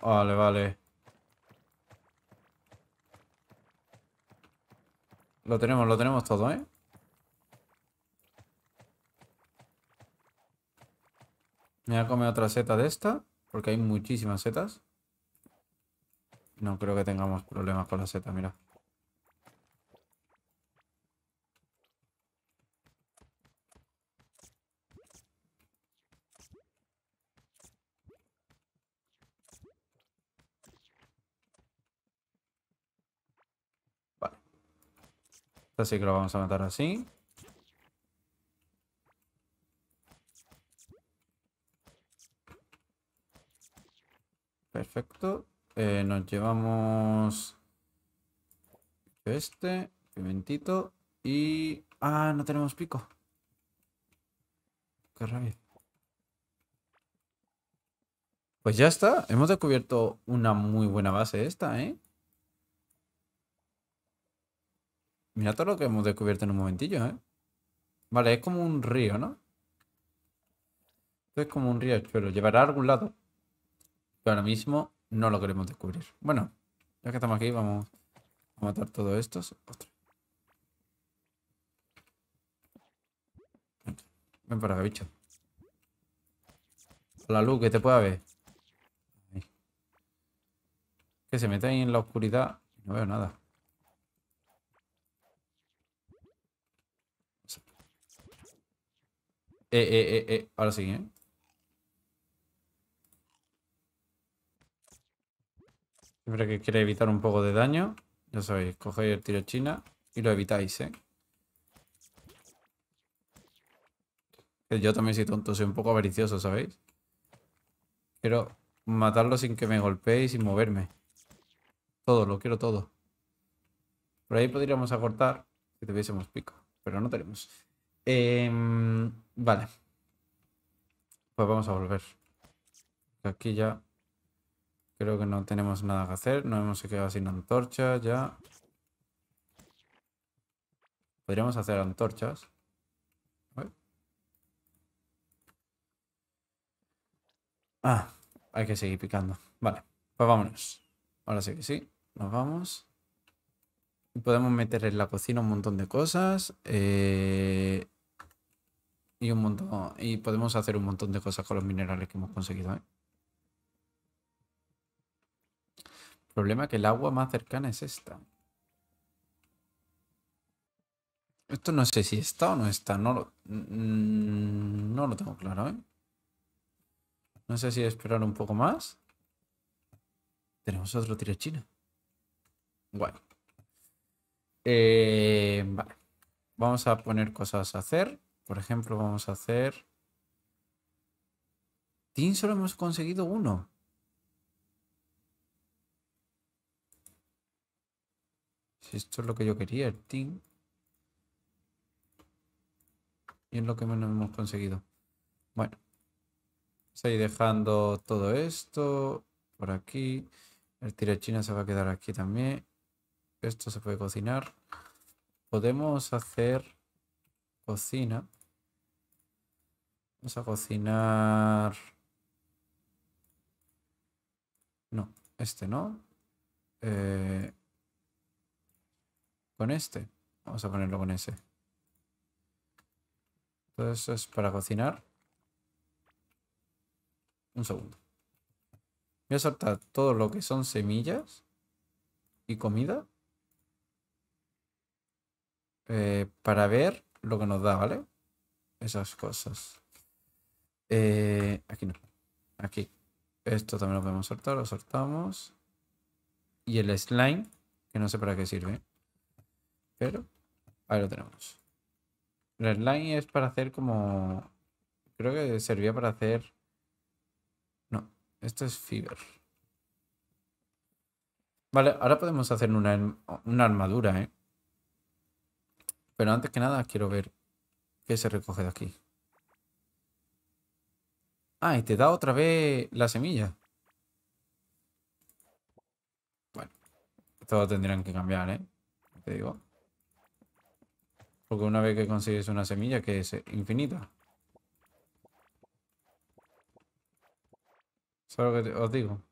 Vale, vale. Lo tenemos, lo tenemos todo, ¿eh? Me voy a comer otra seta de esta, porque hay muchísimas setas. No creo que tengamos problemas con la seta, mira. Así que lo vamos a matar así. Perfecto. Eh, nos llevamos este, pimentito y... Ah, no tenemos pico. Qué rabia. Pues ya está. Hemos descubierto una muy buena base esta, ¿eh? Mira todo lo que hemos descubierto en un momentillo, ¿eh? Vale, es como un río, ¿no? es como un río, pero Llevará a algún lado. Pero ahora mismo no lo queremos descubrir. Bueno, ya que estamos aquí, vamos a matar todo esto. Ven para acá, bicho. La luz que te pueda ver. Que se mete ahí en la oscuridad no veo nada. Eh, eh, eh, eh. Ahora sí, ¿eh? Siempre que quiere evitar un poco de daño, ya sabéis, cogéis el tiro china y lo evitáis, ¿eh? yo también soy tonto, soy un poco avaricioso, ¿sabéis? Quiero matarlo sin que me golpee y sin moverme. Todo, lo quiero todo. Por ahí podríamos acortar si tuviésemos pico, pero no tenemos. Em, vale. Pues vamos a volver. Aquí ya creo que no tenemos nada que hacer. No hemos quedado sin antorcha ya. Podríamos hacer antorchas. Ah, hay que seguir picando. Vale, pues vámonos. Ahora sí que sí, nos vamos. Podemos meter en la cocina un montón de cosas. Eh, y un montón. Y podemos hacer un montón de cosas con los minerales que hemos conseguido. ¿eh? El problema es que el agua más cercana es esta. Esto no sé si está o no está. No lo, mm, no lo tengo claro, ¿eh? No sé si esperar un poco más. Tenemos otro tiro chino. bueno eh, Vamos a poner cosas a hacer. Por ejemplo, vamos a hacer... Tin solo hemos conseguido uno. Si esto es lo que yo quería, el tin. Y es lo que menos hemos conseguido. Bueno. Estoy dejando todo esto por aquí. El tirachina se va a quedar aquí también. Esto se puede cocinar. Podemos hacer cocina. Vamos a cocinar... No, este no. Eh, con este. Vamos a ponerlo con ese. Entonces, eso es para cocinar. Un segundo. Voy a soltar todo lo que son semillas y comida. Eh, para ver lo que nos da, ¿vale? Esas cosas. Eh, aquí no. Aquí. Esto también lo podemos soltar. Lo soltamos. Y el slime. Que no sé para qué sirve. Pero. Ahí lo tenemos. El slime es para hacer como... Creo que servía para hacer... No. Esto es fiber. Vale, ahora podemos hacer una, una armadura, ¿eh? Pero antes que nada quiero ver qué se recoge de aquí. Ah, y te da otra vez la semilla. Bueno. Esto tendrían tendrán que cambiar, ¿eh? Te digo. Porque una vez que consigues una semilla que es infinita. ¿Sabes lo que os digo?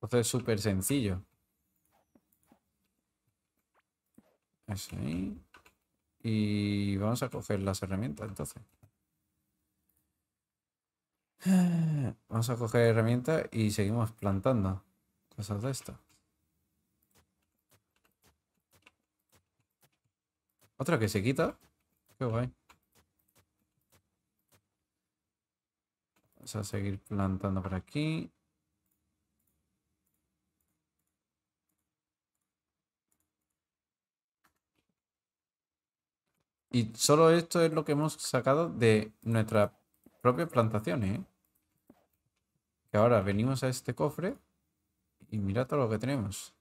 Entonces es súper sencillo. Así. Y vamos a coger las herramientas entonces. [sighs] Vamos a coger herramientas y seguimos plantando cosas de esto. Otra que se quita. Qué guay. Vamos a seguir plantando por aquí. Y solo esto es lo que hemos sacado de nuestras propias plantaciones. ¿eh? Y ahora venimos a este cofre y mira todo lo que tenemos.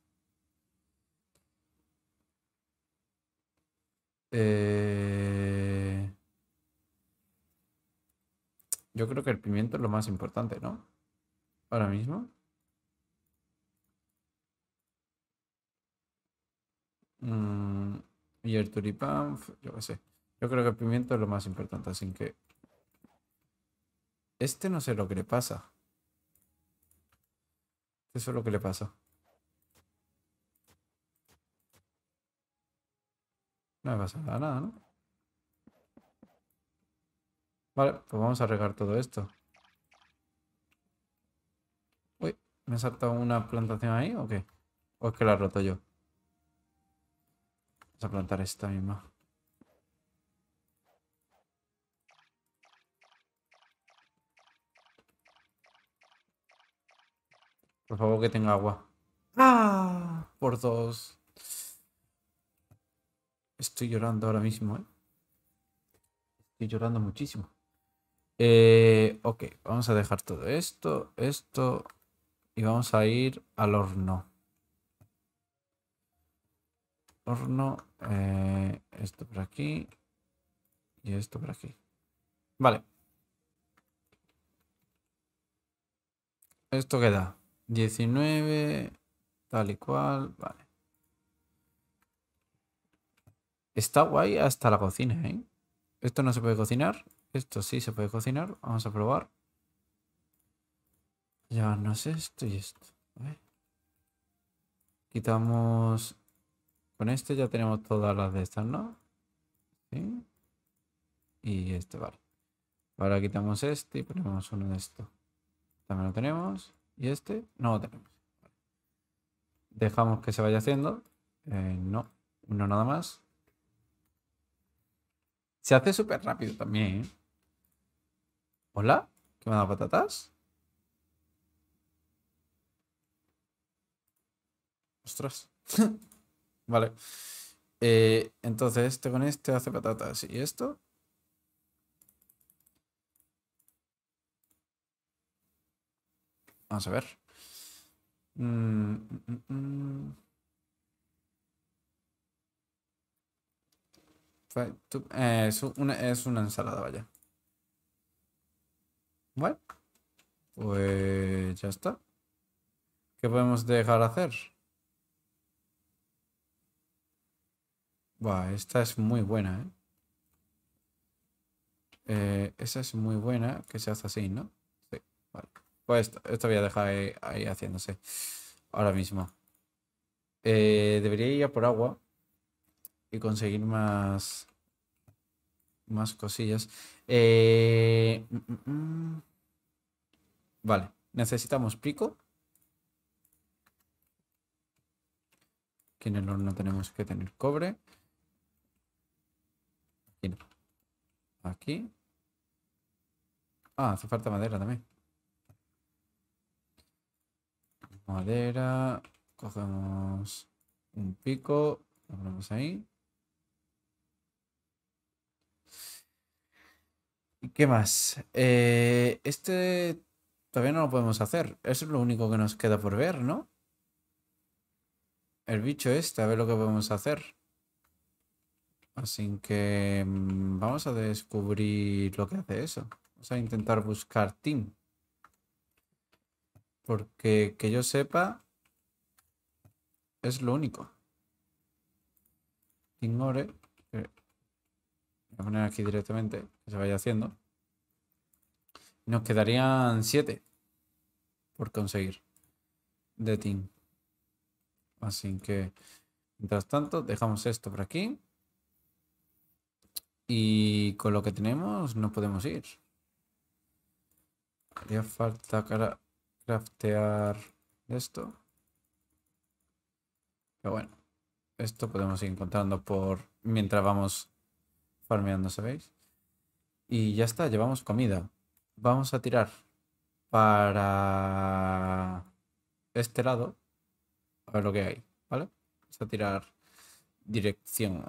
Eh, yo creo que el pimiento es lo más importante, ¿no? Ahora mismo. Mmm. Y el tulipán, yo qué sé. Yo creo que el pimiento es lo más importante, así que... Este no sé lo que le pasa. Eso es lo que le pasa. No me pasa nada, ¿no? Vale, pues vamos a regar todo esto. Uy, ¿me ha saltado una plantación ahí o qué? ¿O es que la he roto yo? Vamos a plantar esta misma. Por favor que tenga agua. ¡Ah! Por dos. Estoy llorando ahora mismo, ¿eh? Estoy llorando muchísimo. Eh, ok, vamos a dejar todo esto, esto. Y vamos a ir al horno horno, eh, esto por aquí y esto por aquí. Vale. Esto queda 19, tal y cual, vale. Está guay hasta la cocina, ¿eh? Esto no se puede cocinar, esto sí se puede cocinar, vamos a probar. Ya no sé esto y esto. ¿eh? Quitamos con este ya tenemos todas las de estas, ¿no? ¿Sí? Y este, vale. Ahora quitamos este y ponemos uno de estos. También lo tenemos. Y este no lo tenemos. Dejamos que se vaya haciendo. Eh, no, uno nada más. Se hace súper rápido también. ¿eh? ¿Hola? ¿Qué me dado patatas? Ostras. [laughs] Vale. Eh, entonces, este con este hace patatas. ¿Y esto? Vamos a ver. Mm, mm, mm. Eh, una, es una ensalada, vaya. Bueno, pues ya está. ¿Qué podemos dejar hacer? Buah, esta es muy buena, ¿eh? ¿eh? esa es muy buena, que se hace así, ¿no? Sí, vale. Pues esto, voy a dejar ahí, haciéndose ahora mismo. Eh, debería ir a por agua y conseguir más, más cosillas. Eh, mm, mm, mm. vale, necesitamos pico. Que en el horno tenemos que tener cobre. Ah, hace falta madera también. Madera. Cogemos un pico. Lo ponemos ahí. ¿Y qué más? Eh, este todavía no lo podemos hacer. es lo único que nos queda por ver, ¿no? El bicho este, a ver lo que podemos hacer. Así que mm, vamos a descubrir lo que hace eso. Vamos a intentar buscar team. Porque que yo sepa, es lo único. Ignore. Voy a poner aquí directamente que se vaya haciendo. Nos quedarían siete por conseguir de team. Así que, mientras tanto, dejamos esto por aquí. Y con lo que tenemos no podemos ir. Haría falta craftear esto. Pero bueno, esto podemos ir encontrando por mientras vamos farmeando, ¿sabéis? Y ya está, llevamos comida. Vamos a tirar para este lado. A ver lo que hay, ¿vale? Vamos a tirar dirección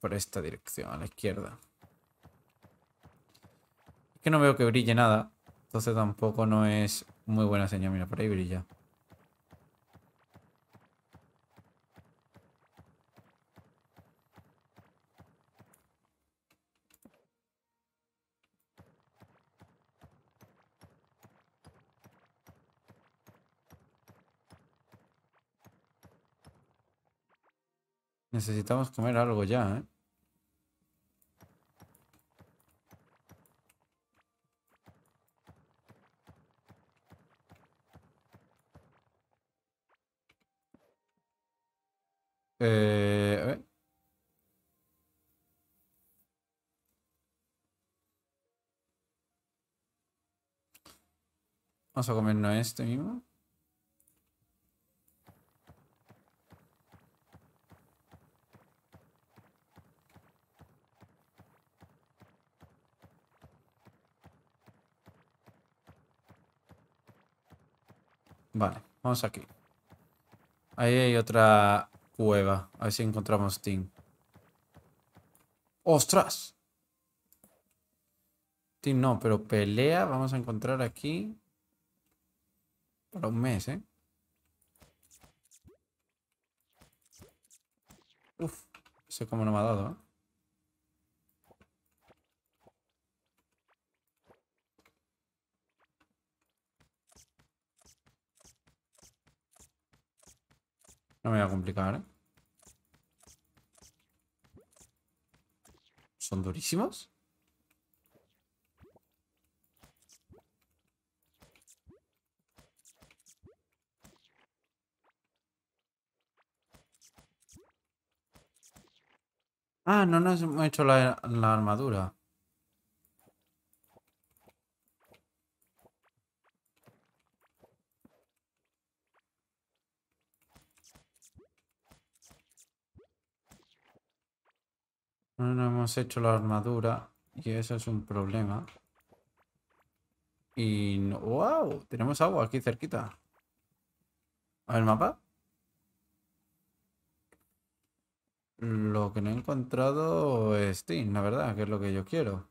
por esta dirección, a la izquierda. Es que no veo que brille nada. Entonces tampoco no es muy buena señal. Mira, por ahí brilla. Necesitamos comer algo ya, ¿eh? Eh, a comer Vamos a comernos este mismo. Vale, vamos aquí. Ahí hay otra cueva. A ver si encontramos Tim. ¡Ostras! Tim no, pero pelea. Vamos a encontrar aquí. Para un mes, ¿eh? Uf, sé cómo no me ha dado, ¿eh? No me voy a complicar, ¿eh? ¿Son durísimos? Ah, no nos hemos hecho la armadura. No hemos hecho la armadura y eso es un problema. Y... No... ¡Wow! Tenemos agua aquí cerquita. A ver, mapa. Lo que no he encontrado es Steam, la verdad, que es lo que yo quiero.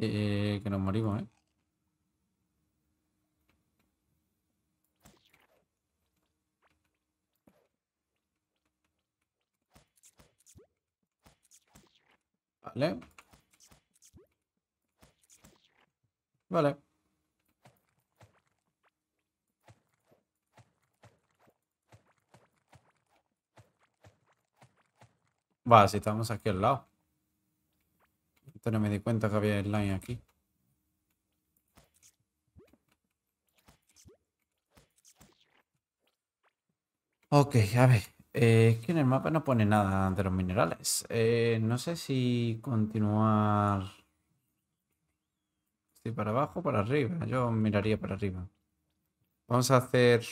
Eh, que nos morimos, ¿eh? Vale. Vale. Va, si estamos aquí al lado no me di cuenta que había el line aquí. Ok, a ver. Eh, es que en el mapa no pone nada de los minerales. Eh, no sé si continuar... Estoy para abajo o para arriba. Yo miraría para arriba. Vamos a hacer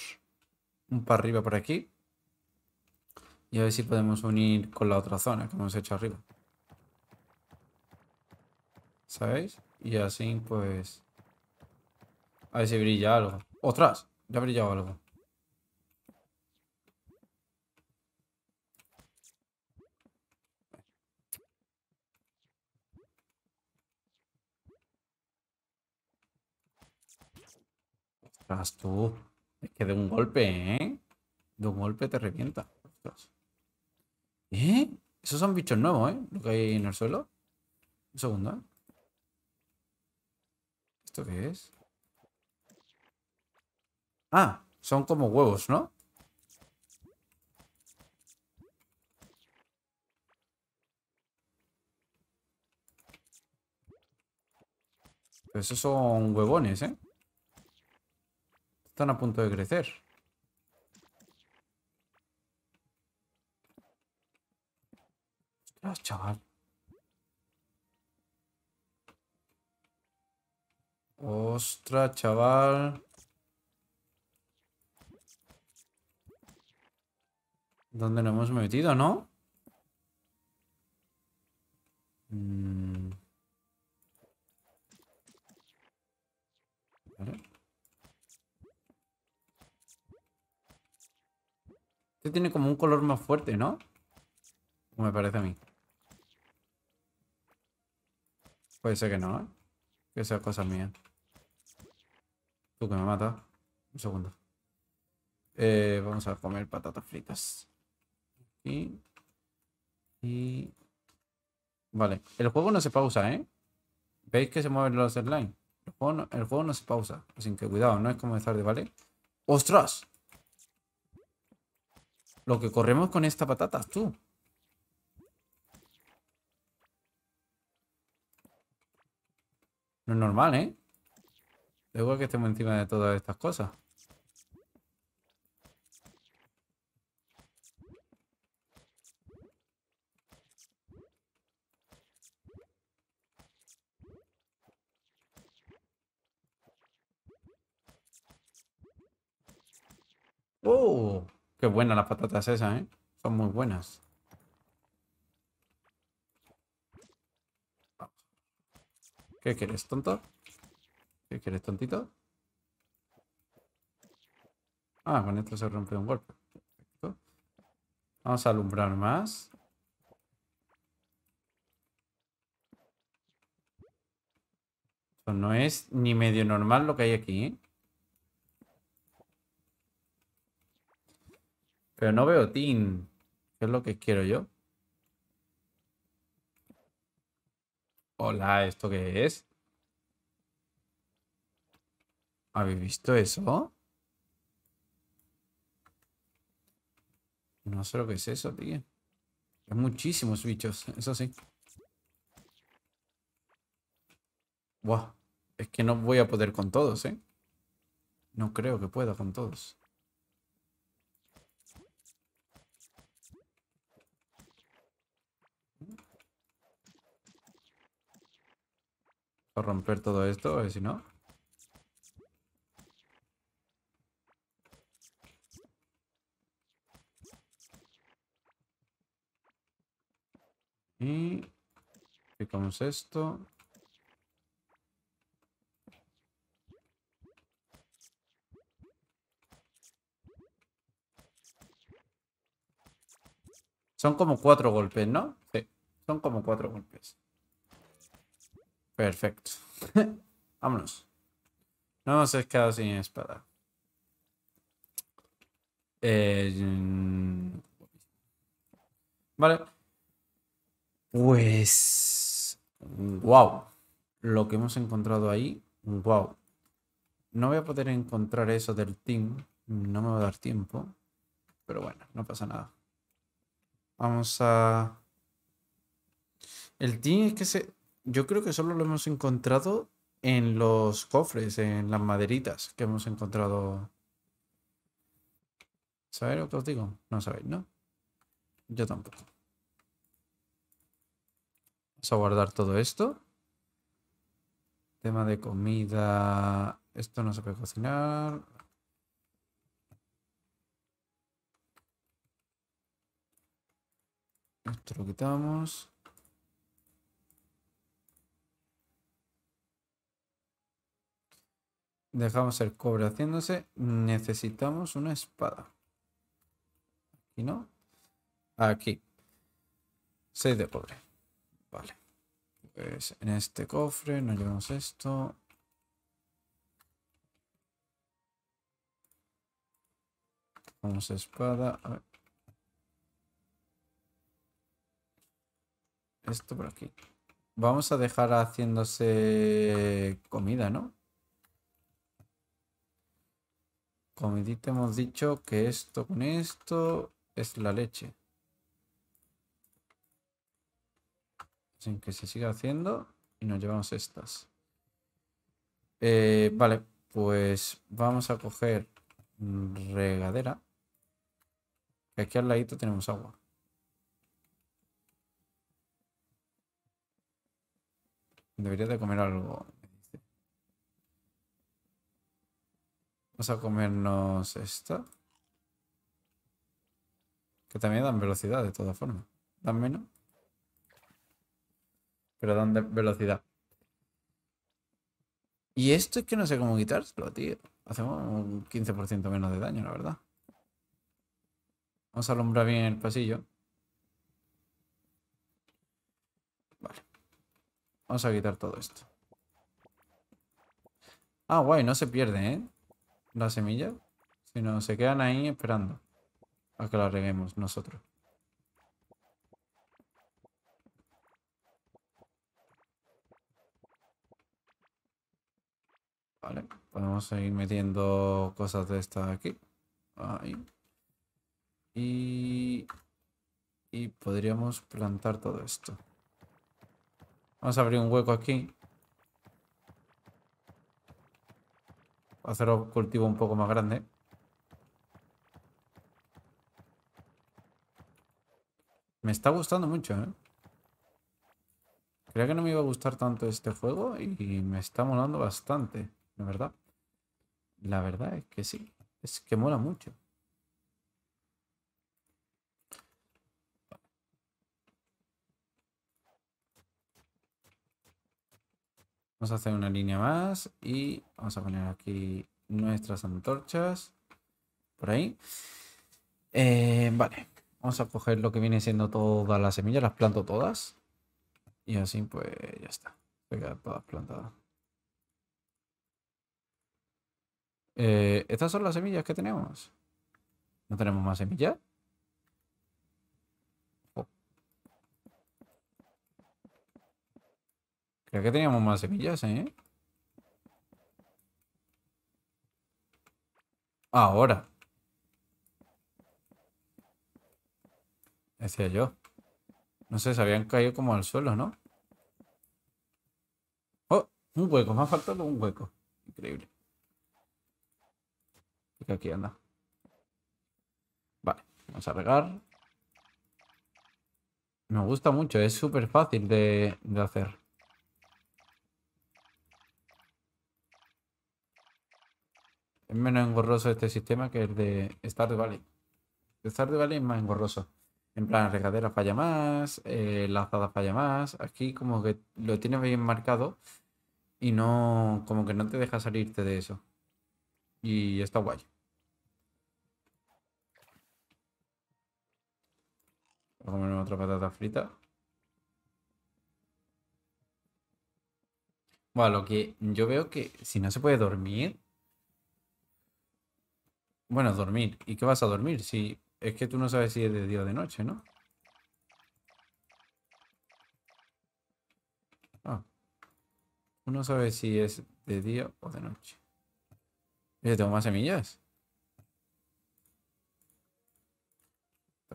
un para arriba por aquí. Y a ver si podemos unir con la otra zona que hemos hecho arriba. ¿Sabéis? Y así pues... A ver si brilla algo. otras Ya ha brillado algo. Ostras, tú. Es que de un golpe, ¿eh? De un golpe te revienta. Ostras. ¿Eh? Esos son bichos nuevos, ¿eh? Lo que hay en el suelo. Un segundo, ¿eh? ¿Esto qué es? Ah, son como huevos, ¿no? esos son huevones, ¿eh? Están a punto de crecer. Ostras, chaval. Ostras, chaval. ¿Dónde nos hemos metido, no? Mm. Este tiene como un color más fuerte, ¿no? me parece a mí. Puede ser que no, ¿eh? Que sea cosa mía que me mata. Un segundo. Eh, vamos a comer patatas fritas. Y... y... Vale. El juego no se pausa, ¿eh? ¿Veis que se mueven los slimes? El juego, no, se pausa. Así que cuidado, no es como de tarde, ¿vale? ¡Ostras! Lo que corremos con esta patata, tú. No es normal, ¿eh? Debo igual que estemos encima de todas estas cosas. ¡Oh! Qué buenas las patatas esas, ¿eh? Son muy buenas. ¿Qué quieres, tonto? quieres tontito? Ah, con esto se rompe un golpe. Vamos a alumbrar más. Esto no es ni medio normal lo que hay aquí. Pero no veo tin. ¿Qué es lo que quiero yo? Hola, ¿esto qué es? ¿Habéis visto eso? No sé lo que es eso, tío. Hay muchísimos bichos, eso sí. Buah, es que no voy a poder con todos, ¿eh? No creo que pueda con todos. a romper todo esto, a ver si no. Y picamos esto. Son como cuatro golpes, ¿no? Sí, son como cuatro golpes. Perfecto. [laughs] Vámonos. No nos hemos sin espada. Eh... Mm, vale. Pues. ¡Wow! Mm, lo que hemos encontrado ahí. ¡Wow! No voy a poder encontrar eso del team. No me va a dar tiempo. Pero bueno, no pasa nada. Vamos a. El team es que se. Yo creo que solo lo hemos encontrado en los cofres, en las maderitas que hemos encontrado. ¿Sabéis lo que os digo? No sabéis, ¿no? Yo tampoco. Vamos a guardar todo esto. Tema de comida. Esto no se puede cocinar. Esto lo quitamos. Dejamos el cobre haciéndose. Necesitamos una espada. Aquí no. Aquí. 6 de cobre. Vale. Pues en este cofre nos llevamos esto. Vamos a espada. Esto por aquí. Vamos a dejar haciéndose comida, ¿no? Comidita hemos dicho que esto con esto es la leche. en que se siga haciendo y nos llevamos estas. Eh, vale, pues vamos a coger regadera. aquí al ladito tenemos agua. Debería de comer algo. Vamos a comernos esta. Que también dan velocidad de todas formas. Dan menos, pero dan de velocidad. Y esto es que no sé cómo quitarlo, tío. Hacemos un 15% menos de daño, la verdad. Vamos a alumbrar bien el pasillo. Vale. Vamos a quitar todo esto. Ah, guay, no se pierde, ¿eh? semilla. Si Sino se quedan ahí esperando a que la reguemos nosotros. Vale, podemos seguir metiendo cosas de estas aquí. Ahí. Y, y podríamos plantar todo esto. Vamos a abrir un hueco aquí. Hacer un cultivo un poco más grande. Me está gustando mucho, ¿eh? Creía que no me iba a gustar tanto este juego y me está molando bastante. La verdad. La verdad es que sí. Es que mola mucho. Vamos a hacer una línea más y vamos a poner aquí nuestras antorchas. Por ahí. Eh, vale. Vamos a coger lo que viene siendo todas las semillas. Las planto todas. Y así pues ya está. pegada todas plantadas. Eh, estas son las semillas que tenemos. ¿No tenemos más semillas? Oh. Creo que teníamos más semillas, ¿eh? Ahora. Decía yo. No sé, se habían caído como al suelo, ¿no? Oh, un hueco. Me ha faltado un hueco. Increíble que aquí anda. Vale, vamos a regar. Me gusta mucho, es súper fácil de, hacer. Es menos engorroso este sistema que el de Stardew Valley. El Stardew Valley es más engorroso. En plan, regadera falla más, eh, lazada falla más. Aquí como que lo tienes bien marcado y no, como que no te deja salirte de eso. Y está guay. Voy a comerme otra patata frita. Bueno, lo que yo veo que si no se puede dormir. Bueno, dormir. ¿Y qué vas a dormir? Si es que tú no sabes si es de día o de noche, ¿no? Ah. Uno sabe si es de día o de noche. y tengo más semillas.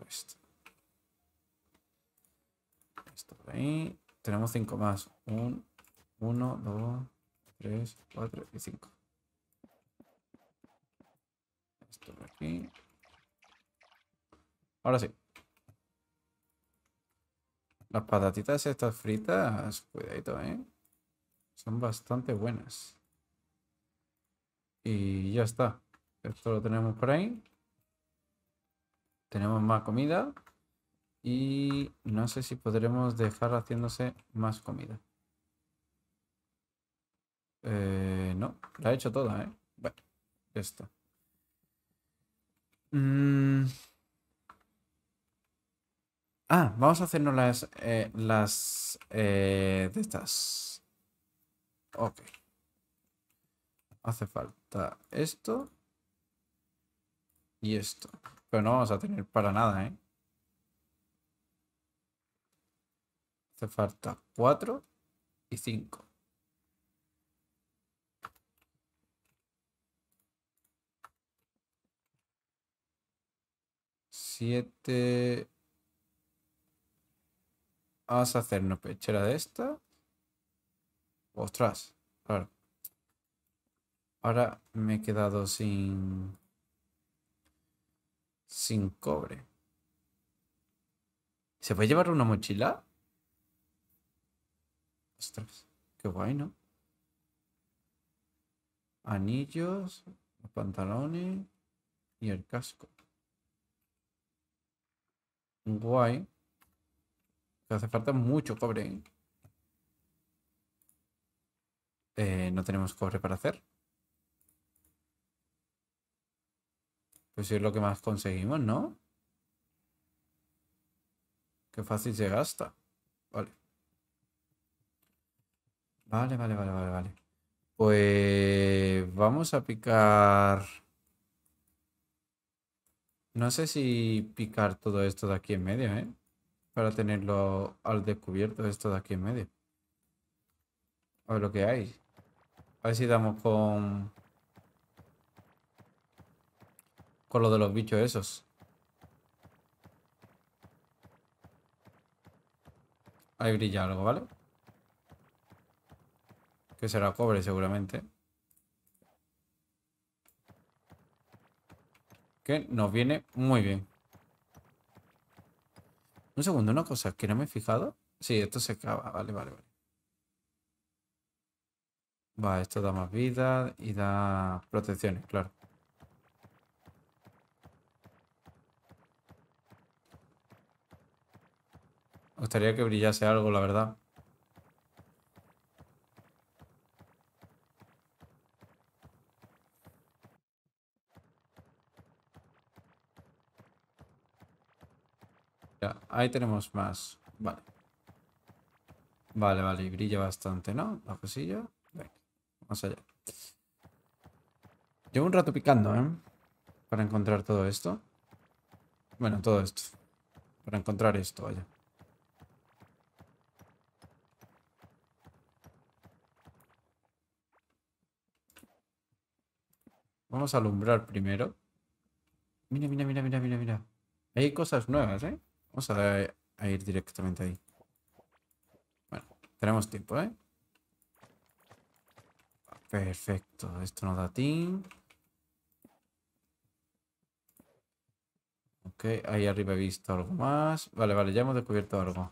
esto. Esto por ahí. Tenemos 5 más. 1, 2, 3, 4 y 5. Esto por aquí. Ahora sí. Las patatitas estas fritas, cuidadito, ¿eh? Son bastante buenas. Y ya está. Esto lo tenemos por ahí. Tenemos más comida. Y no sé si podremos dejar haciéndose más comida. Eh, no, la he hecho toda, ¿eh? Bueno, esto. Mm. Ah, vamos a hacernos las, eh, las eh, de estas. Ok. Hace falta esto y esto. Pero no vamos a tener para nada, ¿eh? Te falta 4 y 5. Siete. Vamos a una pechera de esta. Ostras, claro. Ahora me he quedado sin... Sin cobre. ¿Se puede llevar una mochila? Ostras, qué guay, ¿no? Anillos, pantalones y el casco. Guay. Que hace falta mucho cobre. ¿eh? Eh, no tenemos cobre para hacer. Pues es lo que más conseguimos, ¿no? Qué fácil se gasta. Vale. Vale, vale, vale, vale, vale. Pues vamos a picar... No sé si picar todo esto de aquí en medio, ¿eh? Para tenerlo al descubierto, esto de aquí en medio. A ver lo que hay. A ver si damos con... Con lo de los bichos esos. Ahí brilla algo, ¿vale? vale que será cobre seguramente. Que nos viene muy bien. Un segundo, una cosa, que no me he fijado. Sí, esto se acaba. Vale, vale, vale. Va, esto da más vida y da protecciones, claro. gustaría que brillase algo, la verdad. Ya, ahí tenemos más. Vale. Vale, vale, y brilla bastante, ¿no? La cosilla. Venga, más allá. Llevo un rato picando, ¿eh? Para encontrar todo esto. Bueno, todo esto. Para encontrar esto, vaya. Vamos a alumbrar primero. Mira, mira, mira, mira, mira, mira. Hay cosas nuevas, ¿eh? Vamos a, ir directamente ahí. Bueno, tenemos tiempo, ¿eh? Perfecto, esto nos da team. Ok, ahí arriba he visto algo más. Vale, vale, ya hemos descubierto algo.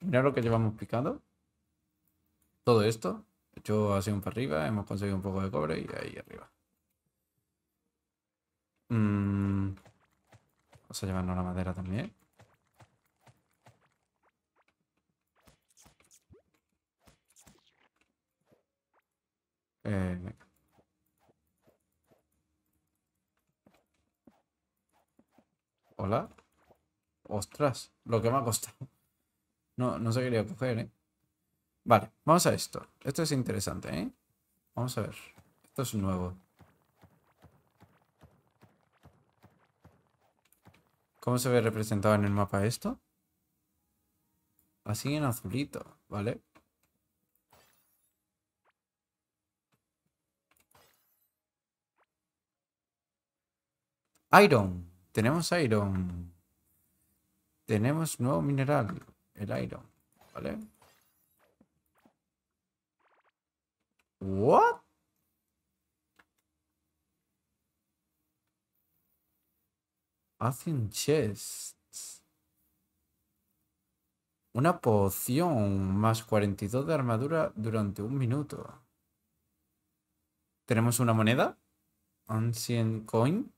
Mira lo que llevamos picando. Todo esto. Hecho así un para arriba, hemos conseguido un poco de cobre y ahí arriba. Mmm... Vamos a llevarnos la madera también. Eh, Hola. Ostras, lo que me ha costado. No, no se quería coger, ¿eh? Vale, vamos a esto. Esto es interesante, ¿eh? Vamos a ver. Esto es nuevo. ¿Cómo se ve representado en el mapa esto? Así en azulito, ¿vale? Iron. Tenemos iron. Tenemos nuevo mineral. El iron. ¿Vale? What? Hacen chests. Una poción más 42 de armadura durante un minuto. Tenemos una moneda. Ancient Coin.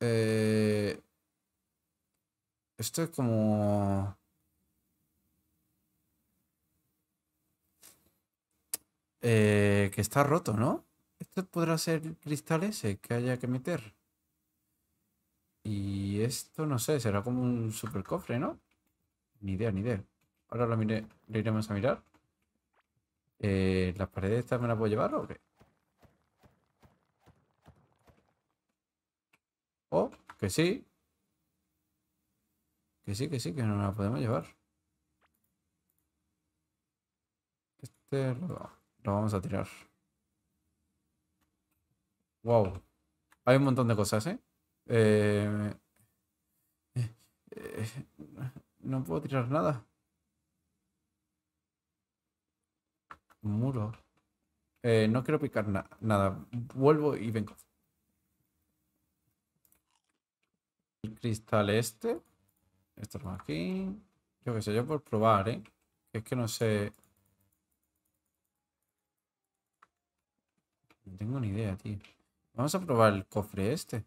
Eh, esto es como... Eh, que está roto, ¿no? Esto podrá ser cristal ese eh, que haya que meter. Y esto, no sé, será como un super cofre, ¿no? Ni idea, ni idea. Ahora lo, iremos a mirar. Eh, ¿Las paredes estas me las puedo llevar o qué? Oh, que sí. Que sí, que sí, que no la podemos llevar. Este lo vamos a tirar. Wow. Hay un montón de cosas, ¿eh? eh, eh, eh no puedo tirar nada. Muro. no quiero picar nada. Vuelvo y vengo. El cristal este. Esto es aquí. Yo qué sé, yo por probar, ¿eh? Es que no sé. No tengo ni idea, tío. Vamos a probar el cofre este.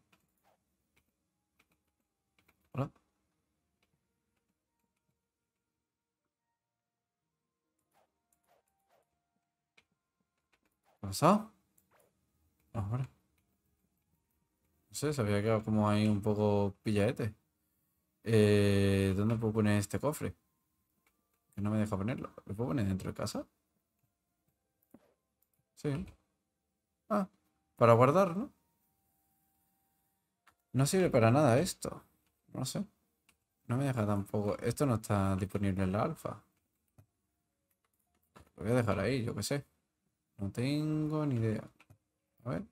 Hola. ¿Qué pasó? Ahora. No sé, se había quedado como ahí un poco pillaete. Eh, ¿Dónde puedo poner este cofre? Que no me deja ponerlo. ¿Lo puedo poner dentro de casa? Sí para guardar, ¿no? No sirve para nada esto. No sé. No me deja tampoco. Esto no está disponible en la alfa. Lo voy a dejar ahí, yo qué sé. No tengo ni idea. A ver.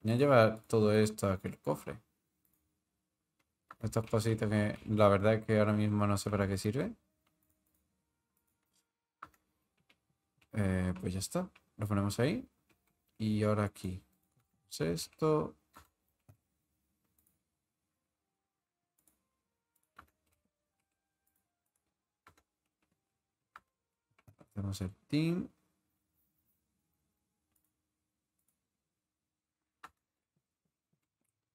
Voy a llevar todo esto que el cofre. Estas cositas que la verdad es que ahora mismo no sé para qué sirven. Eh, pues ya está. Lo ponemos ahí. Y ahora aquí. Pues esto. Hacemos el team.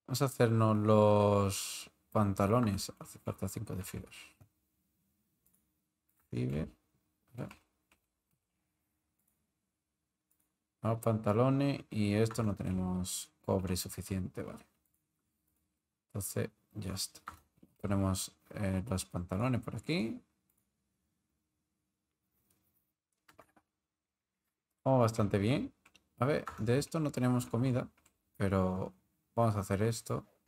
Vamos a hacernos los pantalones. Hace falta cinco de fiber. pantalones y esto no tenemos cobre suficiente, vale. Entonces, ya está. Ponemos eh, los pantalones por aquí. Oh, bastante bien. A ver, de esto no tenemos comida, pero vamos a hacer esto.